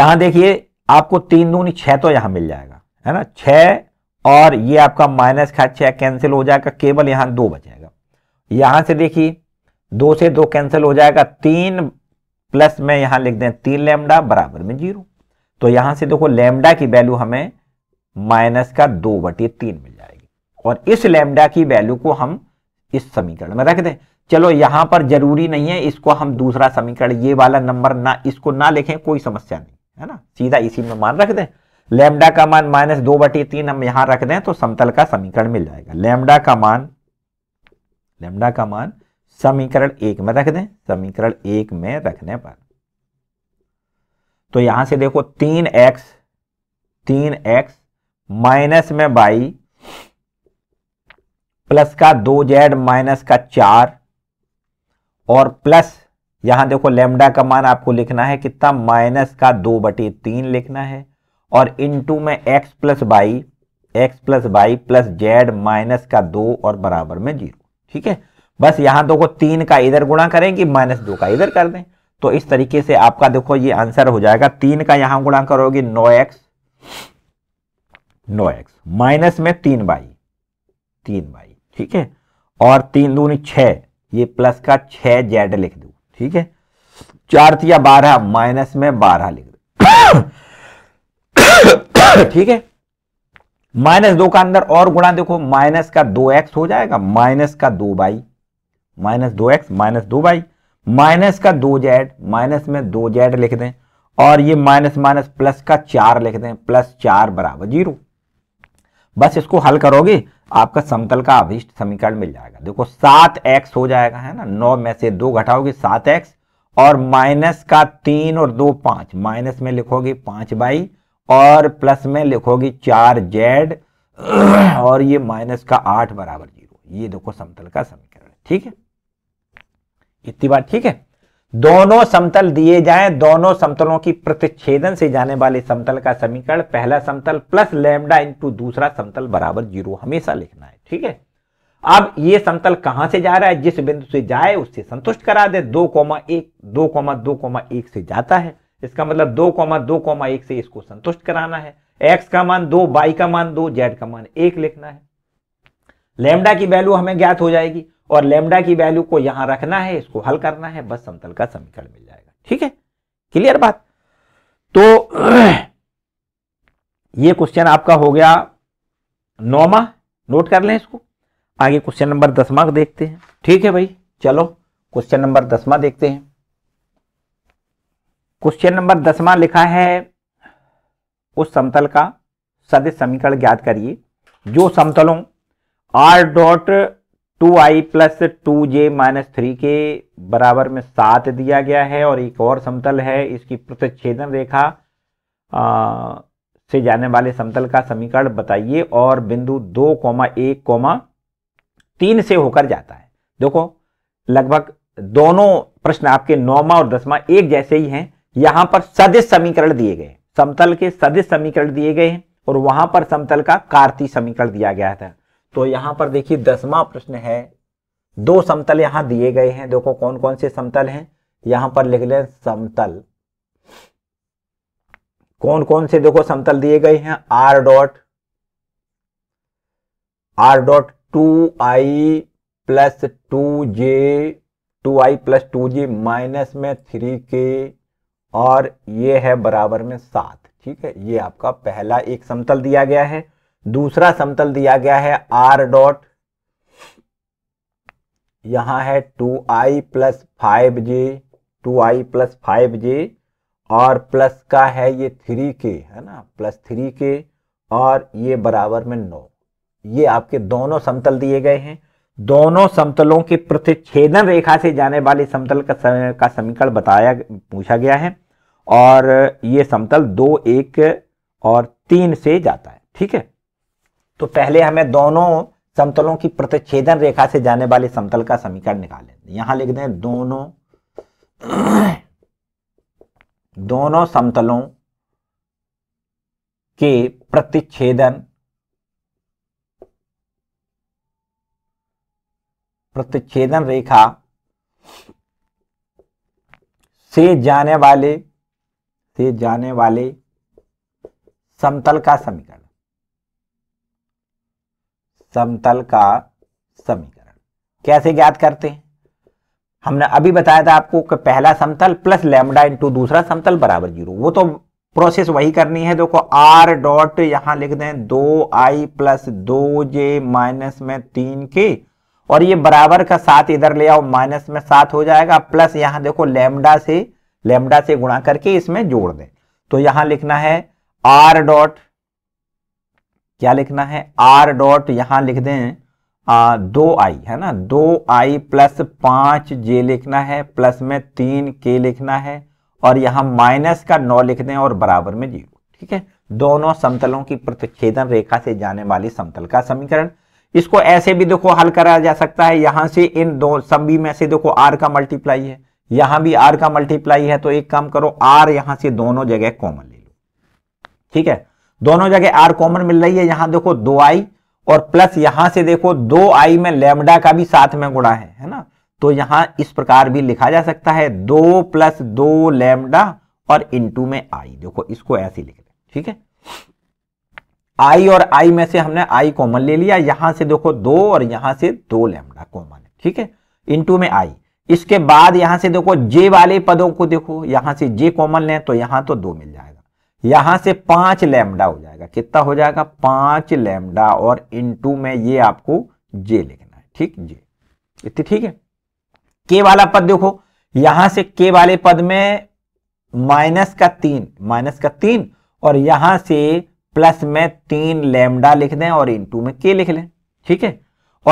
यहां देखिए आपको तीन दूनी छह तो यहां मिल जाएगा है ना छ और ये आपका माइनस का छह कैंसिल हो जाएगा केवल यहां दो बचेगा यहां से देखिए दो से दो कैंसिल हो जाएगा तीन प्लस में यहां लिख दें तीन लेमडा बराबर में जीरो तो यहां से देखो लेमडा की वैल्यू हमें माइनस का दो बटे तीन मिल जाएगी और इस लेमडा की वैल्यू को हम इस समीकरण में रख दें चलो यहां पर जरूरी नहीं है इसको हम दूसरा समीकरण ये वाला नंबर ना इसको ना लिखें कोई समस्या नहीं है ना सीधा इसी में मान रख दें लेमडा का मान माइनस दो बटी तीन हम यहां रख दें तो समतल का समीकरण मिल जाएगा लेमडा का मान लेमडा का मान समीकरण एक में रख दें समीकरण एक में रखने पर तो यहां से देखो तीन एक्स तीन एक्स माइनस में बाई प्लस का दो जेड माइनस का चार और प्लस यहां देखो लेमडा का मान आपको लिखना है कितना माइनस का दो बटे तीन लिखना है और इनटू में x plus y x plus y plus z minus का दो और बराबर में जीरो ठीक है बस यहां देखो तीन का इधर गुणा करें कि माइनस दो का इधर कर दें तो इस तरीके से आपका देखो ये आंसर हो जाएगा तीन का यहां गुणा करोगे नौ एक्स नौ एक्स माइनस में तीन बाई तीन बाई ठीक है और तीन दूनी छह ये प्लस का छः जेड लिख दू ठीक है चार तिया बारह माइनस में बारह लिख दो ठीक है माइनस दो का अंदर और गुणा देखो माइनस का दो एक्स हो जाएगा माइनस का दो बाई माइनस दो एक्स माइनस दो बाई माइनस का दो जेड माइनस में दो जेड लिख दें और ये माइनस माइनस प्लस का चार लिख दें प्लस चार बराबर जीरो बस इसको हल करोगे आपका समतल का अभिष्ट समीकरण मिल जाएगा देखो सात एक्स हो जाएगा है ना नौ में से दो घटाओगे सात एक्स और माइनस का तीन और दो पांच माइनस में लिखोगे पांच बाई और प्लस में लिखोगे चार जेड और ये माइनस का आठ बराबर जीरो ये देखो समतल का समीकरण ठीक है इतनी बात ठीक है दोनों समतल दिए जाएं दोनों समतलों की प्रतिच्छेदन से जाने वाले समतल का समीकरण पहला समतल प्लस लेमडा इंटू दूसरा समतल बराबर जीरो हमेशा लिखना है ठीक है अब ये समतल कहां से जा रहा है जिस बिंदु से जाए उससे संतुष्ट करा दे दो कोमा एक दो कोमा दो कोमा एक से जाता है इसका मतलब दो कोमा दो कोमा एक से इसको संतुष्ट कराना है एक्स का मान दो वाई का मान दो जेड का मान एक लिखना है लेमडा की वैल्यू हमें ज्ञात हो जाएगी और लेमडा की वैल्यू को यहां रखना है इसको हल करना है बस समतल का समीकरण मिल जाएगा ठीक है क्लियर बात तो ये क्वेश्चन आपका हो गया नौमा नोट कर लें इसको आगे क्वेश्चन नंबर दसवा देखते हैं ठीक है भाई चलो क्वेश्चन नंबर दसवा देखते हैं क्वेश्चन नंबर दसवा लिखा है उस समतल का सदिश समीकरण ज्ञात करिए जो समतलों r dot two i plus two j minus three के बराबर में सात दिया गया है और एक और समतल है इसकी प्रतिच्छेदन रेखा आ, से जाने वाले समतल का समीकरण बताइए और बिंदु दो कोमा एक कोमा तीन से होकर जाता है देखो लगभग दोनों प्रश्न आपके नौमा और दसवा एक जैसे ही हैं यहां पर सदिश समीकरण दिए गए समतल के सदिश समीकरण दिए गए हैं और वहां पर समतल का कार्तीय समीकरण दिया गया था तो यहां पर देखिए दसवा प्रश्न है दो समतल यहां दिए गए हैं देखो कौन कौन से समतल हैं यहां पर लिख लें समतल कौन कौन से देखो समतल दिए गए हैं r dot r dot two i plus two j two i plus two j minus में थ्री के और ये है बराबर में सात ठीक है ये आपका पहला एक समतल दिया गया है दूसरा समतल दिया गया है आर डॉट यहां है two i plus five j two i plus five j और प्लस का है ये थ्री के है ना प्लस थ्री के और ये बराबर में नौ ये आपके दोनों समतल दिए गए हैं दोनों समतलों के प्रतिच्छेदन रेखा से जाने वाले समतल का का समीकरण बताया पूछा गया है और ये समतल दो एक और तीन से जाता है ठीक है तो पहले हमें दोनों समतलों की प्रतिच्छेदन रेखा से जाने वाले समतल का समीकरण निकाल लेते यहां लिख दें दोनों दोनों समतलों के प्रतिच्छेदन प्रतिच्छेदन रेखा से जाने वाले से जाने वाले समतल का समीकरण समतल का समीकरण कैसे ज्ञात करते हैं हमने अभी बताया था आपको कि पहला समतल प्लस लेमडा इंटू दूसरा समतल बराबर जीरो वो तो प्रोसेस वही करनी है देखो आर डॉट यहां लिख दें दो आई प्लस दो जे माइनस में तीन के और ये बराबर का साथ इधर ले आओ माइनस में सात हो जाएगा प्लस यहां देखो लेमडा से लेमडा से गुणा करके इसमें जोड़ दें तो यहां लिखना है आर डॉट क्या लिखना है आर डॉट यहां लिख दें आ, दो आई है ना दो आई प्लस पांच जे लिखना है प्लस में तीन के लिखना है और यहां माइनस का नौ लिख दें और बराबर में जीरो ठीक है दोनों समतलों की प्रतिच्छेदन रेखा से जाने वाली समतल का समीकरण इसको ऐसे भी देखो हल करा जा सकता है यहां से इन दो सभी में से देखो आर का मल्टीप्लाई है यहां भी आर का मल्टीप्लाई है तो एक काम करो आर यहां से दोनों जगह कॉमन ले लो ठीक है दोनों जगह आर कॉमन मिल रही है यहां देखो दो आई और प्लस यहां से देखो दो आई में लेमडा का भी साथ में गुणा है है ना तो यहां इस प्रकार भी लिखा जा सकता है दो प्लस दो लेमडा और इनटू में आई देखो इसको ऐसे लिख रहे ठीक है आई और आई में से हमने आई कॉमन ले लिया यहां से देखो दो और यहां से दो लेमडा कॉमन है ठीक है इंटू में आई इसके बाद यहां से देखो जे वाले पदों को देखो यहां से जे कॉमन ले तो यहां तो दो मिल जाएगा यहां से पांच लैमडा हो जाएगा कितना हो जाएगा पांच लैमडा और इनटू में ये आपको जे लिखना है ठीक जे इतनी ठीक है के वाला पद देखो यहां से के वाले पद में माइनस का तीन माइनस का तीन और यहां से प्लस में तीन लेमडा लिख दें और इनटू में के लिख लें ठीक है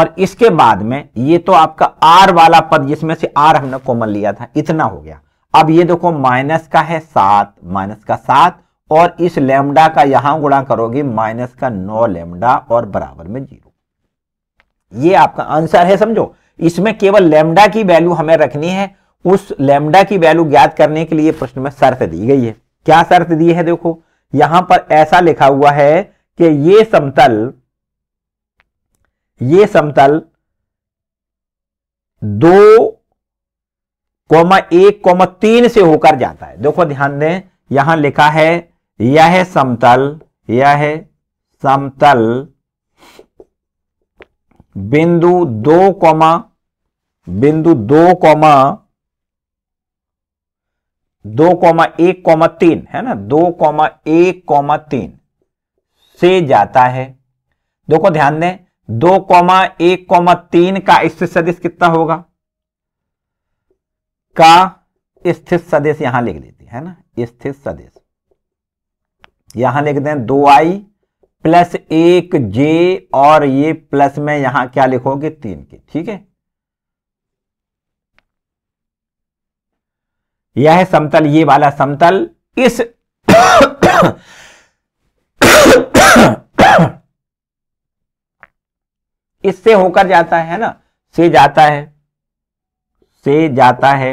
और इसके बाद में ये तो आपका आर वाला पद जिसमें से आर हमने कॉमन लिया था इतना हो गया अब ये देखो माइनस का है सात माइनस का सात और इस लेमडा का यहां गुणा करोगे माइनस का नौ लेमडा और बराबर में जीरो ये आपका आंसर है समझो इसमें केवल लेमडा की वैल्यू हमें रखनी है उस लेमडा की वैल्यू ज्ञात करने के लिए प्रश्न में शर्त दी गई है क्या शर्त दी है देखो यहां पर ऐसा लिखा हुआ है कि ये समतल ये समतल दो कोमा एक कोमा तीन से होकर जाता है देखो ध्यान दें यहां लिखा है यह है समतल यह है समतल बिंदु दो कौमा बिंदु दो कौमा दो कौमा एक कॉमा तीन है ना दो कॉमा एक कॉमा तीन से जाता है देखो ध्यान दें दो कौमा एक कॉमा तीन का स्थित सदिश कितना होगा का स्थित सदिश यहां लिख देते हैं ना स्थित सदिश यहां लिख दें दो आई प्लस एक जे और ये प्लस में यहां क्या लिखोगे तीन के ठीक है यह है समतल ये वाला समतल इस इससे होकर जाता है ना से जाता है से जाता है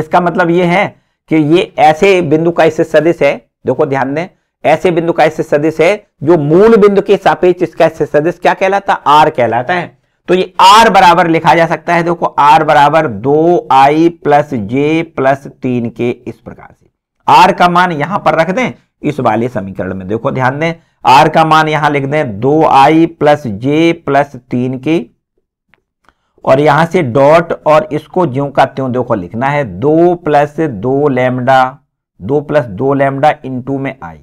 इसका मतलब यह है कि ये ऐसे बिंदु का इससे सदिश है देखो ध्यान दें ऐसे बिंदु का इससे सदिश है जो मूल बिंदु के सापेक्ष इसका इससे सदिश क्या कहलाता आर कहलाता है तो ये आर बराबर लिखा जा सकता है देखो आर बराबर दो आई प्लस जे प्लस तीन के इस प्रकार से आर का मान यहां पर रख दें इस वाले समीकरण में देखो ध्यान दें आर का मान यहां लिख दें दो आई प्लस जे प्लस तीन के और यहां से डॉट और इसको ज्यो का त्यों देखो लिखना है दो प्लस दो लेमडा दो प्लस दो लेमडा इंटू में आई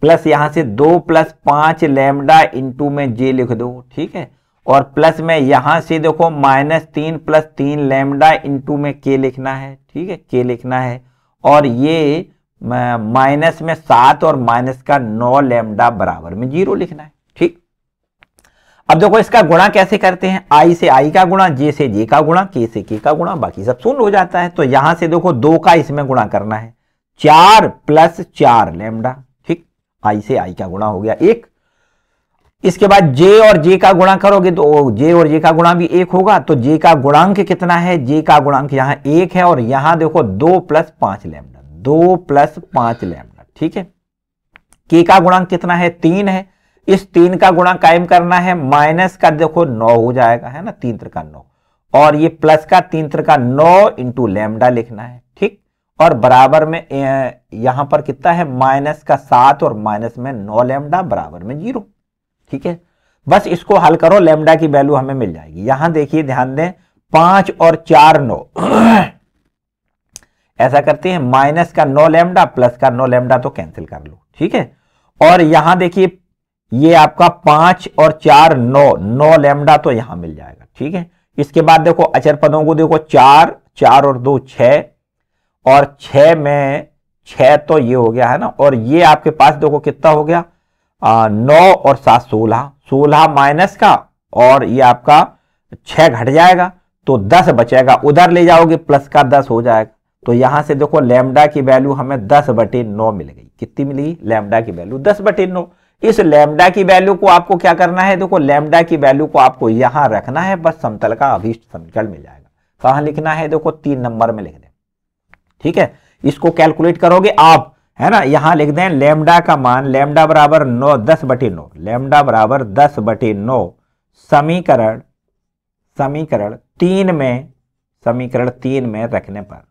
प्लस यहां से दो प्लस पांच लेमडा इंटू में जे लिख दो ठीक है और प्लस में यहां से देखो माइनस तीन प्लस तीन लेमडा इंटू में के लिखना है ठीक है के लिखना है और ये माइनस में सात और माइनस का नौ लेमडा बराबर में जीरो लिखना है अब देखो इसका गुणा कैसे करते हैं आई से आई का गुणा जे से जे का गुणा के से के का गुणा बाकी सब शून्य हो जाता है तो यहां से देखो दो का इसमें गुणा करना है चार प्लस चार लेमडा ठीक आई से आई का गुणा हो गया एक इसके बाद जे और जे का गुणा करोगे तो जे और जे का गुणा भी एक होगा तो जे का गुणांक कितना है जे का गुणांक यहां एक है और यहां देखो दो प्लस पांच लेमडा दो प्लस पांच लेमडा ठीक है के का गुणांक कितना है तीन है इस तीन का गुणा कायम करना है माइनस का देखो नौ हो जाएगा है ना तीन त्रिका नौ और ये प्लस का तीन त्रिका नौ इंटू लेमडा लिखना है ठीक और बराबर में यहां पर कितना है माइनस का सात और माइनस में नौ लेमडा बराबर में जीरो ठीक है बस इसको हल करो लेमडा की वैल्यू हमें मिल जाएगी यहां देखिए ध्यान दें पांच और चार नौ ऐसा करते हैं माइनस का नौ लेमडा प्लस का नौ लेमडा तो कैंसिल कर लो ठीक है और यहां देखिए ये आपका पांच और चार नौ नौ लेमडा तो यहां मिल जाएगा ठीक है इसके बाद देखो अचर पदों को देखो चार चार और दो छ और छ में छ तो ये हो गया है ना और ये आपके पास देखो कितना हो गया आ, नौ और सात सोलह सोलह माइनस का और ये आपका छह घट जाएगा तो दस बचेगा उधर ले जाओगे प्लस का दस हो जाएगा तो यहां से देखो लेमडा की वैल्यू हमें दस बटे नौ मिल गई कितनी मिली लेमडा की वैल्यू दस बटे नौ इस लैमडा की वैल्यू को आपको क्या करना है देखो लैमडा की वैल्यू को आपको यहां रखना है बस समतल का अभिष्ट समीकरण मिल जाएगा कहां लिखना है देखो तीन नंबर में लिख दें ठीक है इसको कैलकुलेट करोगे आप है ना यहां लिख दें लेमडा का मान लेमडा बराबर नौ दस बटे नौ लेमडा बराबर दस बटे नौ समीकरण समीकरण तीन में समीकरण तीन में रखने पर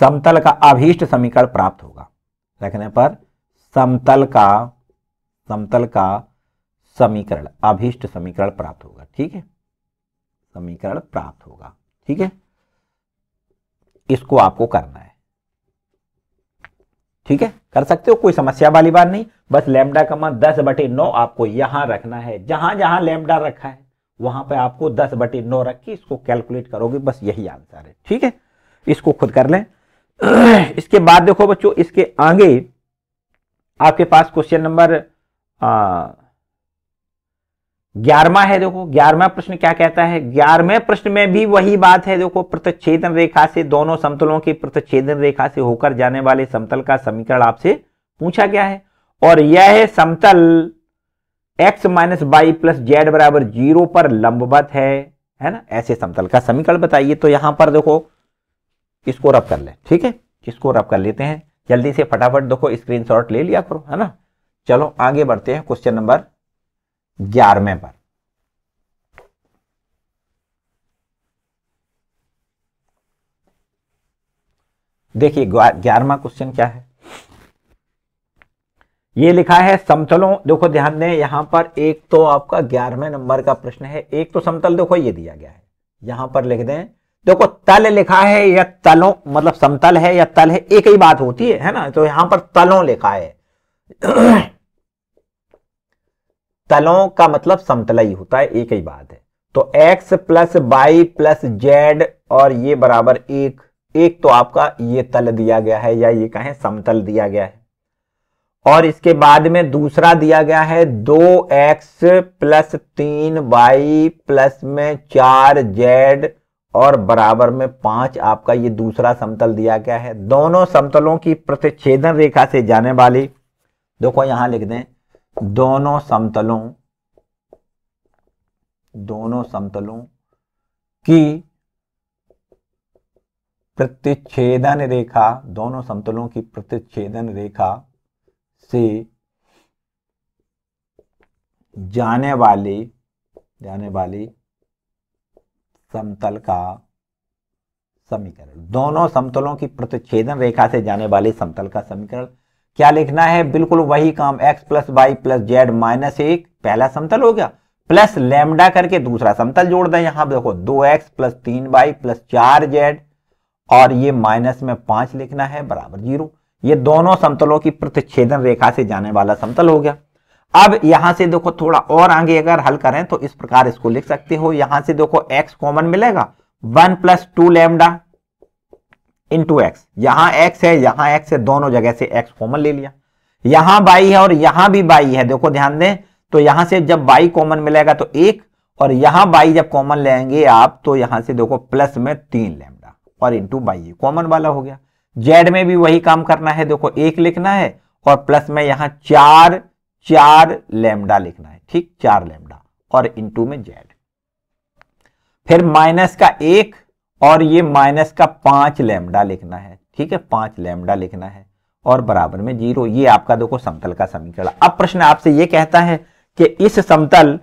समतल का अभीष्ट समीकरण प्राप्त होगा रखने पर समतल का समतल का समीकरण अभिष्ट समीकरण प्राप्त होगा ठीक है समीकरण प्राप्त होगा ठीक है इसको आपको करना है ठीक है कर सकते हो कोई समस्या वाली बात नहीं बस लेमडा का मान दस बटे नौ आपको यहां रखना है जहां जहां लेमडा रखा है वहां पे आपको दस बटे नौ रख के इसको कैलकुलेट करोगे बस यही आंसर है ठीक है इसको खुद कर लें इसके बाद देखो बच्चों इसके आगे आपके पास क्वेश्चन नंबर ग्यारहवा है देखो ग्यारहवा प्रश्न क्या कहता है ग्यारहवें प्रश्न में भी वही बात है देखो प्रतच्छेदन रेखा से दोनों समतलों की प्रतच्छेदन रेखा से होकर जाने वाले समतल का समीकरण आपसे पूछा गया है और यह समतल x minus y plus z बराबर जीरो पर लंबवत है है ना ऐसे समतल का समीकरण बताइए तो यहां पर देखो इसको रब कर ले ठीक है इसको रब कर लेते हैं जल्दी से फटाफट देखो शॉट ले लिया करो है ना चलो आगे बढ़ते हैं क्वेश्चन नंबर ग्यारहवें पर देखिए ग्यारहवा क्वेश्चन क्या है ये लिखा है समतलों देखो ध्यान दें यहां पर एक तो आपका ग्यारहवें नंबर का प्रश्न है एक तो समतल देखो ये दिया गया है यहां पर लिख दें देखो तल लिखा है या तलों मतलब समतल है या तल है एक ही बात होती है है ना तो यहां पर तलों लिखा है तलों का मतलब समतला ही होता है एक ही बात है तो x plus y plus z और ये बराबर एक एक तो आपका ये तल दिया गया है या ये कहें समतल दिया गया है और इसके बाद में दूसरा दिया गया है दो एक्स प्लस तीन वाई प्लस में चार जेड और बराबर में पांच आपका ये दूसरा समतल दिया गया है दोनों समतलों की प्रतिच्छेदन रेखा से जाने वाली देखो यहां लिख दें दोनों समतलों दोनों समतलों की प्रतिच्छेदन रेखा दोनों समतलों की प्रतिच्छेदन रेखा से जाने वाली जाने वाली समतल का समीकरण दोनों समतलों की प्रतिच्छेदन रेखा से जाने वाले समतल का समीकरण क्या लिखना है बिल्कुल वही काम x plus y plus z minus एक पहला समतल हो गया प्लस लेमडा करके दूसरा समतल जोड़ दें यहां देखो दो एक्स प्लस तीन वाई प्लस चार जेड और ये माइनस में पांच लिखना है बराबर जीरो ये दोनों समतलों की प्रतिच्छेदन रेखा से जाने वाला समतल हो गया अब यहां से देखो थोड़ा और आगे अगर हल करें तो इस प्रकार इसको लिख सकते हो यहां से देखो x कॉमन मिलेगा one plus two lambda two x यहां x है यहां x है दोनों जगह से x कॉमन ले लिया यहां बाई है और यहां भी बाई है देखो ध्यान दें तो यहां से जब बाई कॉमन मिलेगा तो एक और यहां बाई जब कॉमन लेंगे आप तो यहां से देखो प्लस में तीन लेमडा और इंटू बाई कॉमन वाला हो गया जेड में भी वही काम करना है देखो एक लिखना है और प्लस में यहां चार चार लेमडा लिखना है ठीक चार लेमडा और इंटू में जेड फिर माइनस का एक और ये माइनस का पांच लेमडा लिखना है ठीक है पांच लेमडा लिखना है और बराबर में जीरो ये आपका देखो समतल का समीकरण अब प्रश्न आपसे ये कहता है कि इस समतल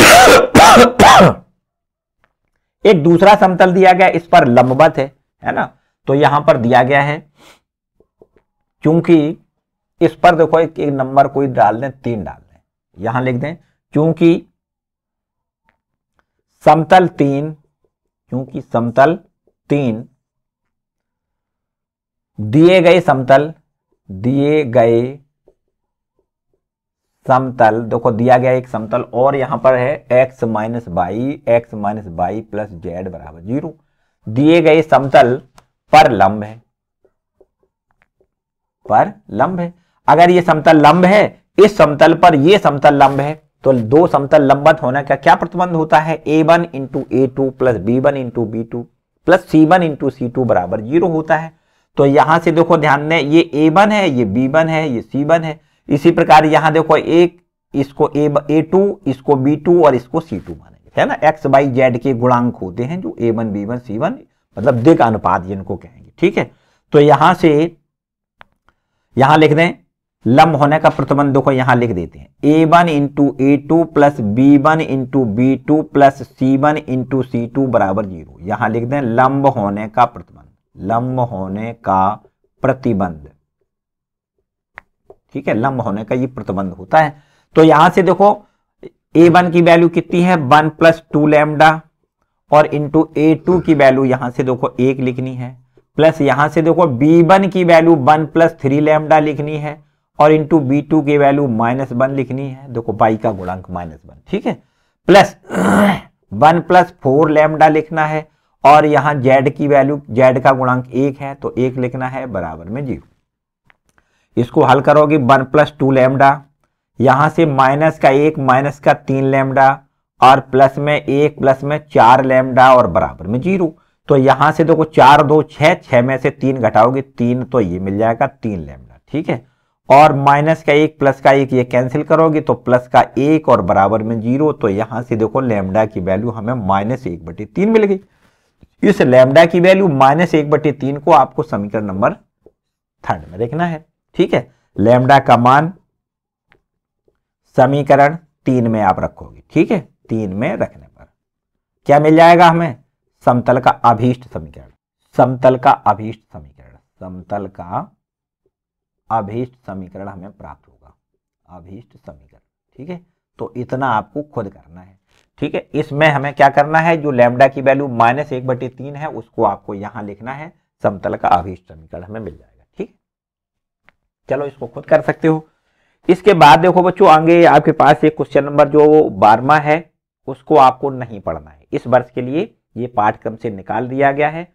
एक दूसरा समतल दिया गया इस पर लंबवत है है ना तो यहां पर दिया गया है क्योंकि इस पर देखो एक एक नंबर कोई डाल दें तीन डाल दें यहां लिख दें क्योंकि समतल तीन क्योंकि समतल तीन दिए गए समतल दिए गए समतल देखो दिया गया एक समतल और यहां पर है x minus y x minus y plus z बराबर जीरो दिए गए समतल पर लंब है पर लंब है अगर ये समतल लंब है इस समतल पर यह समतल लंब है तो दो समतल लंबत होना का क्या प्रतिबंध होता है a one into a two plus b one into b two plus c one into c two बराबर जीरो होता है तो यहां से देखो ध्यान दें ये ए वन है ये बी वन है ये सी वन है इसी प्रकार यहां देखो एक इसको ए ए टू इसको बी टू और इसको सी टू मानेंगे है ना एक्स बाई जेड के गुणांक होते हैं जो a one b one c one मतलब दिग अनुपात जिनको कहेंगे ठीक है तो यहां से यहां लिख दें लंब होने का प्रतिबंध को यहां लिख देते हैं a one into a two plus b one into b two plus c one into c two बराबर जीरो यहां लिख दें लंब होने का प्रतिबंध लंब होने का प्रतिबंध ठीक है लंब होने का ये प्रतिबंध होता है तो यहां से देखो ए वन की वैल्यू कितनी है वन प्लस टू लेमडा और इंटू ए टू की वैल्यू यहां से देखो एक लिखनी है प्लस यहां से देखो बी वन की value one plus three lambda लिखनी है और इंटू बी टू की वैल्यू माइनस वन लिखनी है देखो बाई का गुणांक माइनस वन ठीक है plus one plus four lambda लिखना है और यहां जेड की वैल्यू जेड का गुणांक एक है तो एक लिखना है बराबर में जीरो इसको हल करोगे वन प्लस टू लेमडा यहां से माइनस का एक माइनस का तीन लेमडा और प्लस में एक प्लस में चार लेमडा और बराबर में जीरो तो यहां से देखो चार दो छह छह में से तीन घटाओगे तीन तो ये मिल जाएगा तीन लेमडा ठीक है और माइनस का एक प्लस का एक ये कैंसिल करोगे तो प्लस का एक और बराबर में जीरो तो यहां से देखो लेमडा की वैल्यू हमें माइनस एक बटे तीन मिल गई इस लेमडा की वैल्यू माइनस एक बटे तीन को आपको समीकरण नंबर थर्ड में देखना है ठीक है लेमडा का मान समीकरण तीन में आप रखोगे ठीक है तीन में रखने पर क्या मिल जाएगा हमें समतल का अभीष्ट समीकरण समतल का अभीष्ट समीकरण समतल का अभीष्ट समीकरण हमें प्राप्त होगा अभीष्ट समीकरण ठीक है तो इतना आपको खुद करना है ठीक है इसमें हमें क्या करना है जो लेमडा की वैल्यू माइनस एक बटे तीन है उसको आपको यहां लिखना है समतल का अभीष्ट समीकरण हमें मिल जाएगा ठीक चलो इसको खुद कर सकते हो इसके बाद देखो बच्चों आगे आपके पास एक क्वेश्चन नंबर जो बारवा है उसको आपको नहीं पढ़ना है इस वर्ष के लिए ये पाठ्यक्रम से निकाल दिया गया है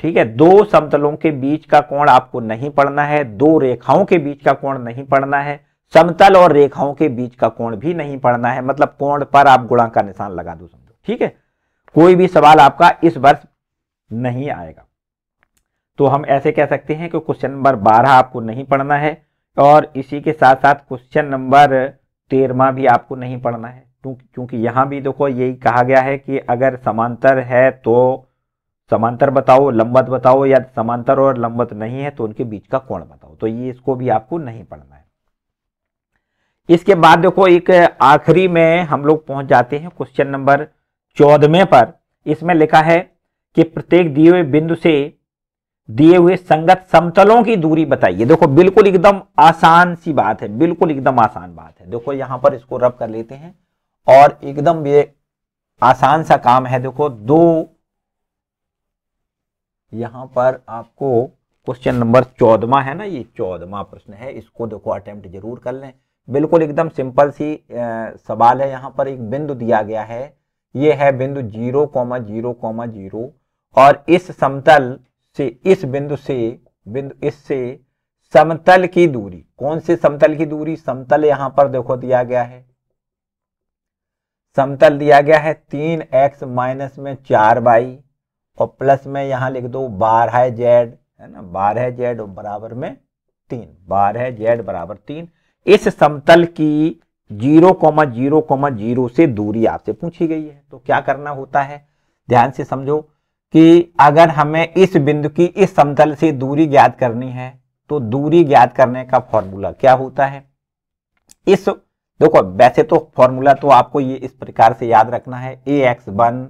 ठीक है दो समतलों के बीच का कोण आपको नहीं पढ़ना है दो रेखाओं के बीच का कोण नहीं पढ़ना है समतल और रेखाओं के बीच का कोण भी नहीं पढ़ना है मतलब कोण पर आप गुणा का निशान लगा दो समझो ठीक है कोई भी सवाल आपका इस वर्ष नहीं आएगा तो हम ऐसे कह सकते हैं कि क्वेश्चन नंबर बारह आपको नहीं पढ़ना है और इसी के साथ साथ क्वेश्चन नंबर तेरहवा भी आपको नहीं पढ़ना है क्योंकि यहां भी देखो यही कहा गया है कि अगर समांतर है तो समांतर बताओ लंबत बताओ या समांतर और लंबत नहीं है तो उनके बीच का कोण बताओ तो ये इसको भी आपको नहीं पढ़ना है इसके बाद देखो एक आखिरी में हम लोग पहुंच जाते हैं क्वेश्चन नंबर चौदहवें पर इसमें लिखा है कि प्रत्येक दिए हुए बिंदु से दिए हुए संगत समतलों की दूरी बताइए देखो बिल्कुल एकदम आसान सी बात है बिल्कुल एकदम आसान बात है देखो यहां पर इसको रब कर लेते हैं और एकदम ये आसान सा काम है देखो दो यहाँ पर आपको क्वेश्चन नंबर चौदवा है ना ये चौदवा प्रश्न है इसको देखो अटेम्प्ट जरूर कर लें बिल्कुल एकदम सिंपल सी आ, सवाल है यहाँ पर एक बिंदु दिया गया है ये है बिंदु zero comma zero comma zero और इस समतल से इस बिंदु से बिंदु इससे समतल की दूरी कौन से समतल की दूरी समतल यहां पर देखो दिया गया है समतल दिया गया है तीन एक्स माइनस में चार बाई और प्लस में यहाँ लिख दो बार है जेड है ना बारह जेड बराबर में तीन बार है जेड बराबर तीन इस समतल की zero comma zero comma zero से दूरी आपसे पूछी गई है तो क्या करना होता है ध्यान से समझो कि अगर हमें इस बिंदु की इस समतल से दूरी ज्ञात करनी है तो दूरी ज्ञात करने का फॉर्मूला क्या होता है इस देखो वैसे तो फॉर्मूला तो आपको ये इस प्रकार से याद रखना है ए एक्स वन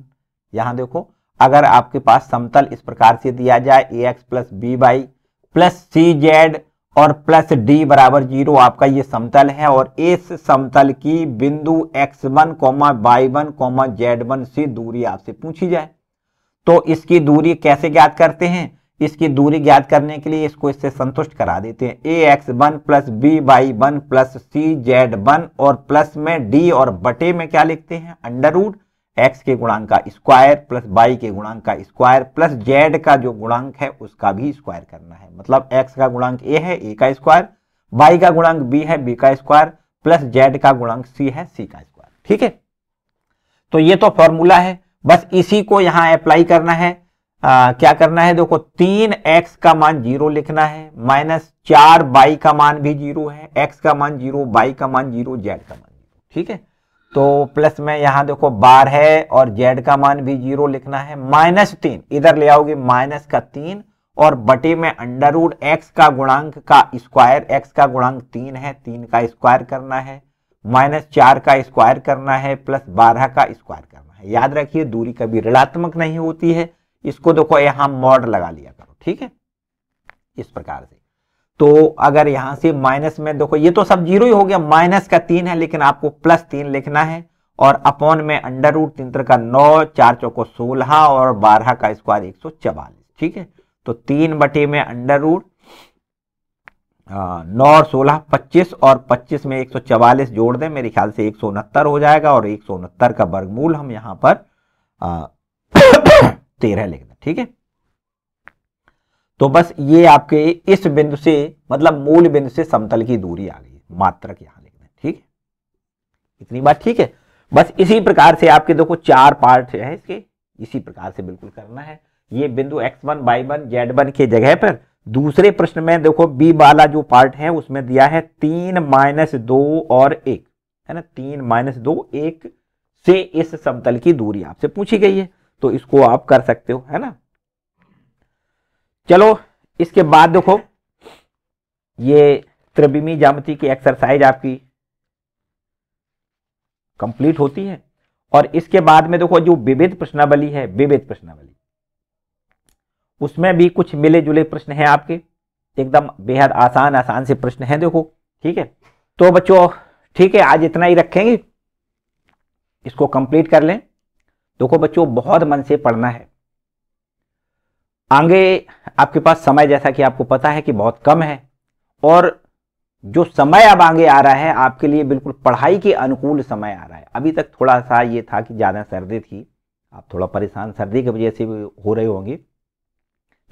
यहां देखो अगर आपके पास समतल इस प्रकार से दिया जाए a x plus b y plus C z और प्लस डी बराबर जीरो आपका ये समतल है और इस समतल की बिंदु x one comma y one comma z one से दूरी आपसे पूछी जाए तो इसकी दूरी कैसे ज्ञात करते हैं इसकी दूरी ज्ञात करने के लिए इसको इससे संतुष्ट करा देते हैं a x one plus b y one plus C z one और प्लस में डी और बटे में क्या लिखते हैं अंडर रूट एक्स के गुणांक का स्क्वायर प्लस वाई के गुणांक का स्क्वायर प्लस जेड का जो गुणांक है उसका भी स्क्वायर करना है मतलब एक्स का गुणांक ए है ए का स्क्वायर वाई का गुणांक बी है बी का स्क्वायर प्लस जेड का गुणांक सी है सी का स्क्वायर ठीक है तो ये तो फॉर्मूला है बस इसी को यहां अप्लाई करना है आ, क्या करना है देखो तीन एक्स का मान जीरो लिखना है माइनस चार बाई का मान भी जीरो है एक्स का मान जीरो बाई का मान जीरो जेड का मान जीरो ठीक है तो प्लस में यहां देखो बार है और जेड का मान भी जीरो लिखना है माइनस तीन इधर ले आओगे माइनस का तीन और बटे में अंडर रूड एक्स का गुणांक का स्क्वायर एक्स का गुणांक तीन है तीन का स्क्वायर करना है माइनस चार का स्क्वायर करना है प्लस बारह का स्क्वायर करना है याद रखिए दूरी कभी ऋणात्मक नहीं होती है इसको देखो यहां मॉड लगा लिया करो ठीक है इस प्रकार से तो अगर यहां से माइनस में देखो ये तो सब जीरो ही हो गया माइनस का तीन है लेकिन आपको प्लस तीन लिखना है और अपॉन में अंडर रूट तीन तरह का नौ चार चौको सोलह और बारह का स्क्वायर एक सौ चवालीस ठीक है तो तीन बटे में अंडर रूट नौ और सोलह पच्चीस और पच्चीस में एक सौ चवालीस जोड़ दें मेरे ख्याल से एक सौ उनहत्तर हो जाएगा और एक सौ उनहत्तर का वर्गमूल हम यहां पर तेरह लिख दें ठीक है तो बस ये आपके इस बिंदु से मतलब मूल बिंदु से समतल की दूरी आ गई मात्रक यहां लिखना ठीक है इतनी बात ठीक है बस इसी प्रकार से आपके देखो चार पार्ट है इसके इसी प्रकार से बिल्कुल करना है ये बिंदु x one z1 one Z one के जगह पर दूसरे प्रश्न में देखो बी वाला जो पार्ट है उसमें दिया है तीन माइनस दो और एक है ना तीन माइनस दो एक से इस समतल की दूरी आपसे पूछी गई है तो इसको आप कर सकते हो है ना चलो इसके बाद देखो ये त्रिविमी जामती की एक्सरसाइज आपकी कंप्लीट होती है और इसके बाद में देखो जो विविध प्रश्नावली है विविध प्रश्नावली उसमें भी कुछ मिले जुले प्रश्न हैं आपके एकदम बेहद आसान आसान से प्रश्न हैं देखो ठीक है तो बच्चों ठीक है आज इतना ही रखेंगे इसको कंप्लीट कर लें देखो बच्चों बहुत मन से पढ़ना है आगे आपके पास समय जैसा कि आपको पता है कि बहुत कम है और जो समय अब आगे आ रहा है आपके लिए बिल्कुल पढ़ाई के अनुकूल समय आ रहा है अभी तक थोड़ा सा ये था कि ज़्यादा सर्दी थी आप थोड़ा परेशान सर्दी की वजह से भी हो रहे होंगे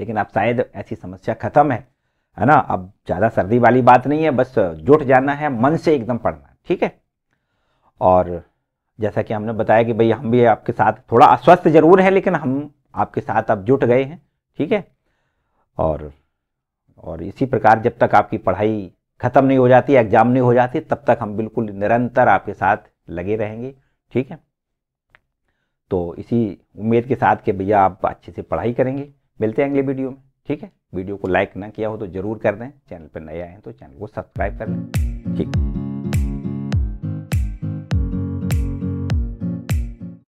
लेकिन अब शायद ऐसी समस्या खत्म है है ना अब ज़्यादा सर्दी वाली बात नहीं है बस जुट जाना है मन से एकदम पढ़ना ठीक है और जैसा कि हमने बताया कि भाई हम भी आपके साथ थोड़ा अस्वस्थ जरूर है लेकिन हम आपके साथ अब जुट गए हैं ठीक है और और इसी प्रकार जब तक आपकी पढ़ाई ख़त्म नहीं हो जाती एग्ज़ाम नहीं हो जाती तब तक हम बिल्कुल निरंतर आपके साथ लगे रहेंगे ठीक है तो इसी उम्मीद के साथ कि भैया आप अच्छे से पढ़ाई करेंगे मिलते हैं अगले वीडियो में ठीक है वीडियो को लाइक ना किया हो तो ज़रूर कर दें चैनल पर नए आए हैं तो चैनल को सब्सक्राइब कर लें ठीक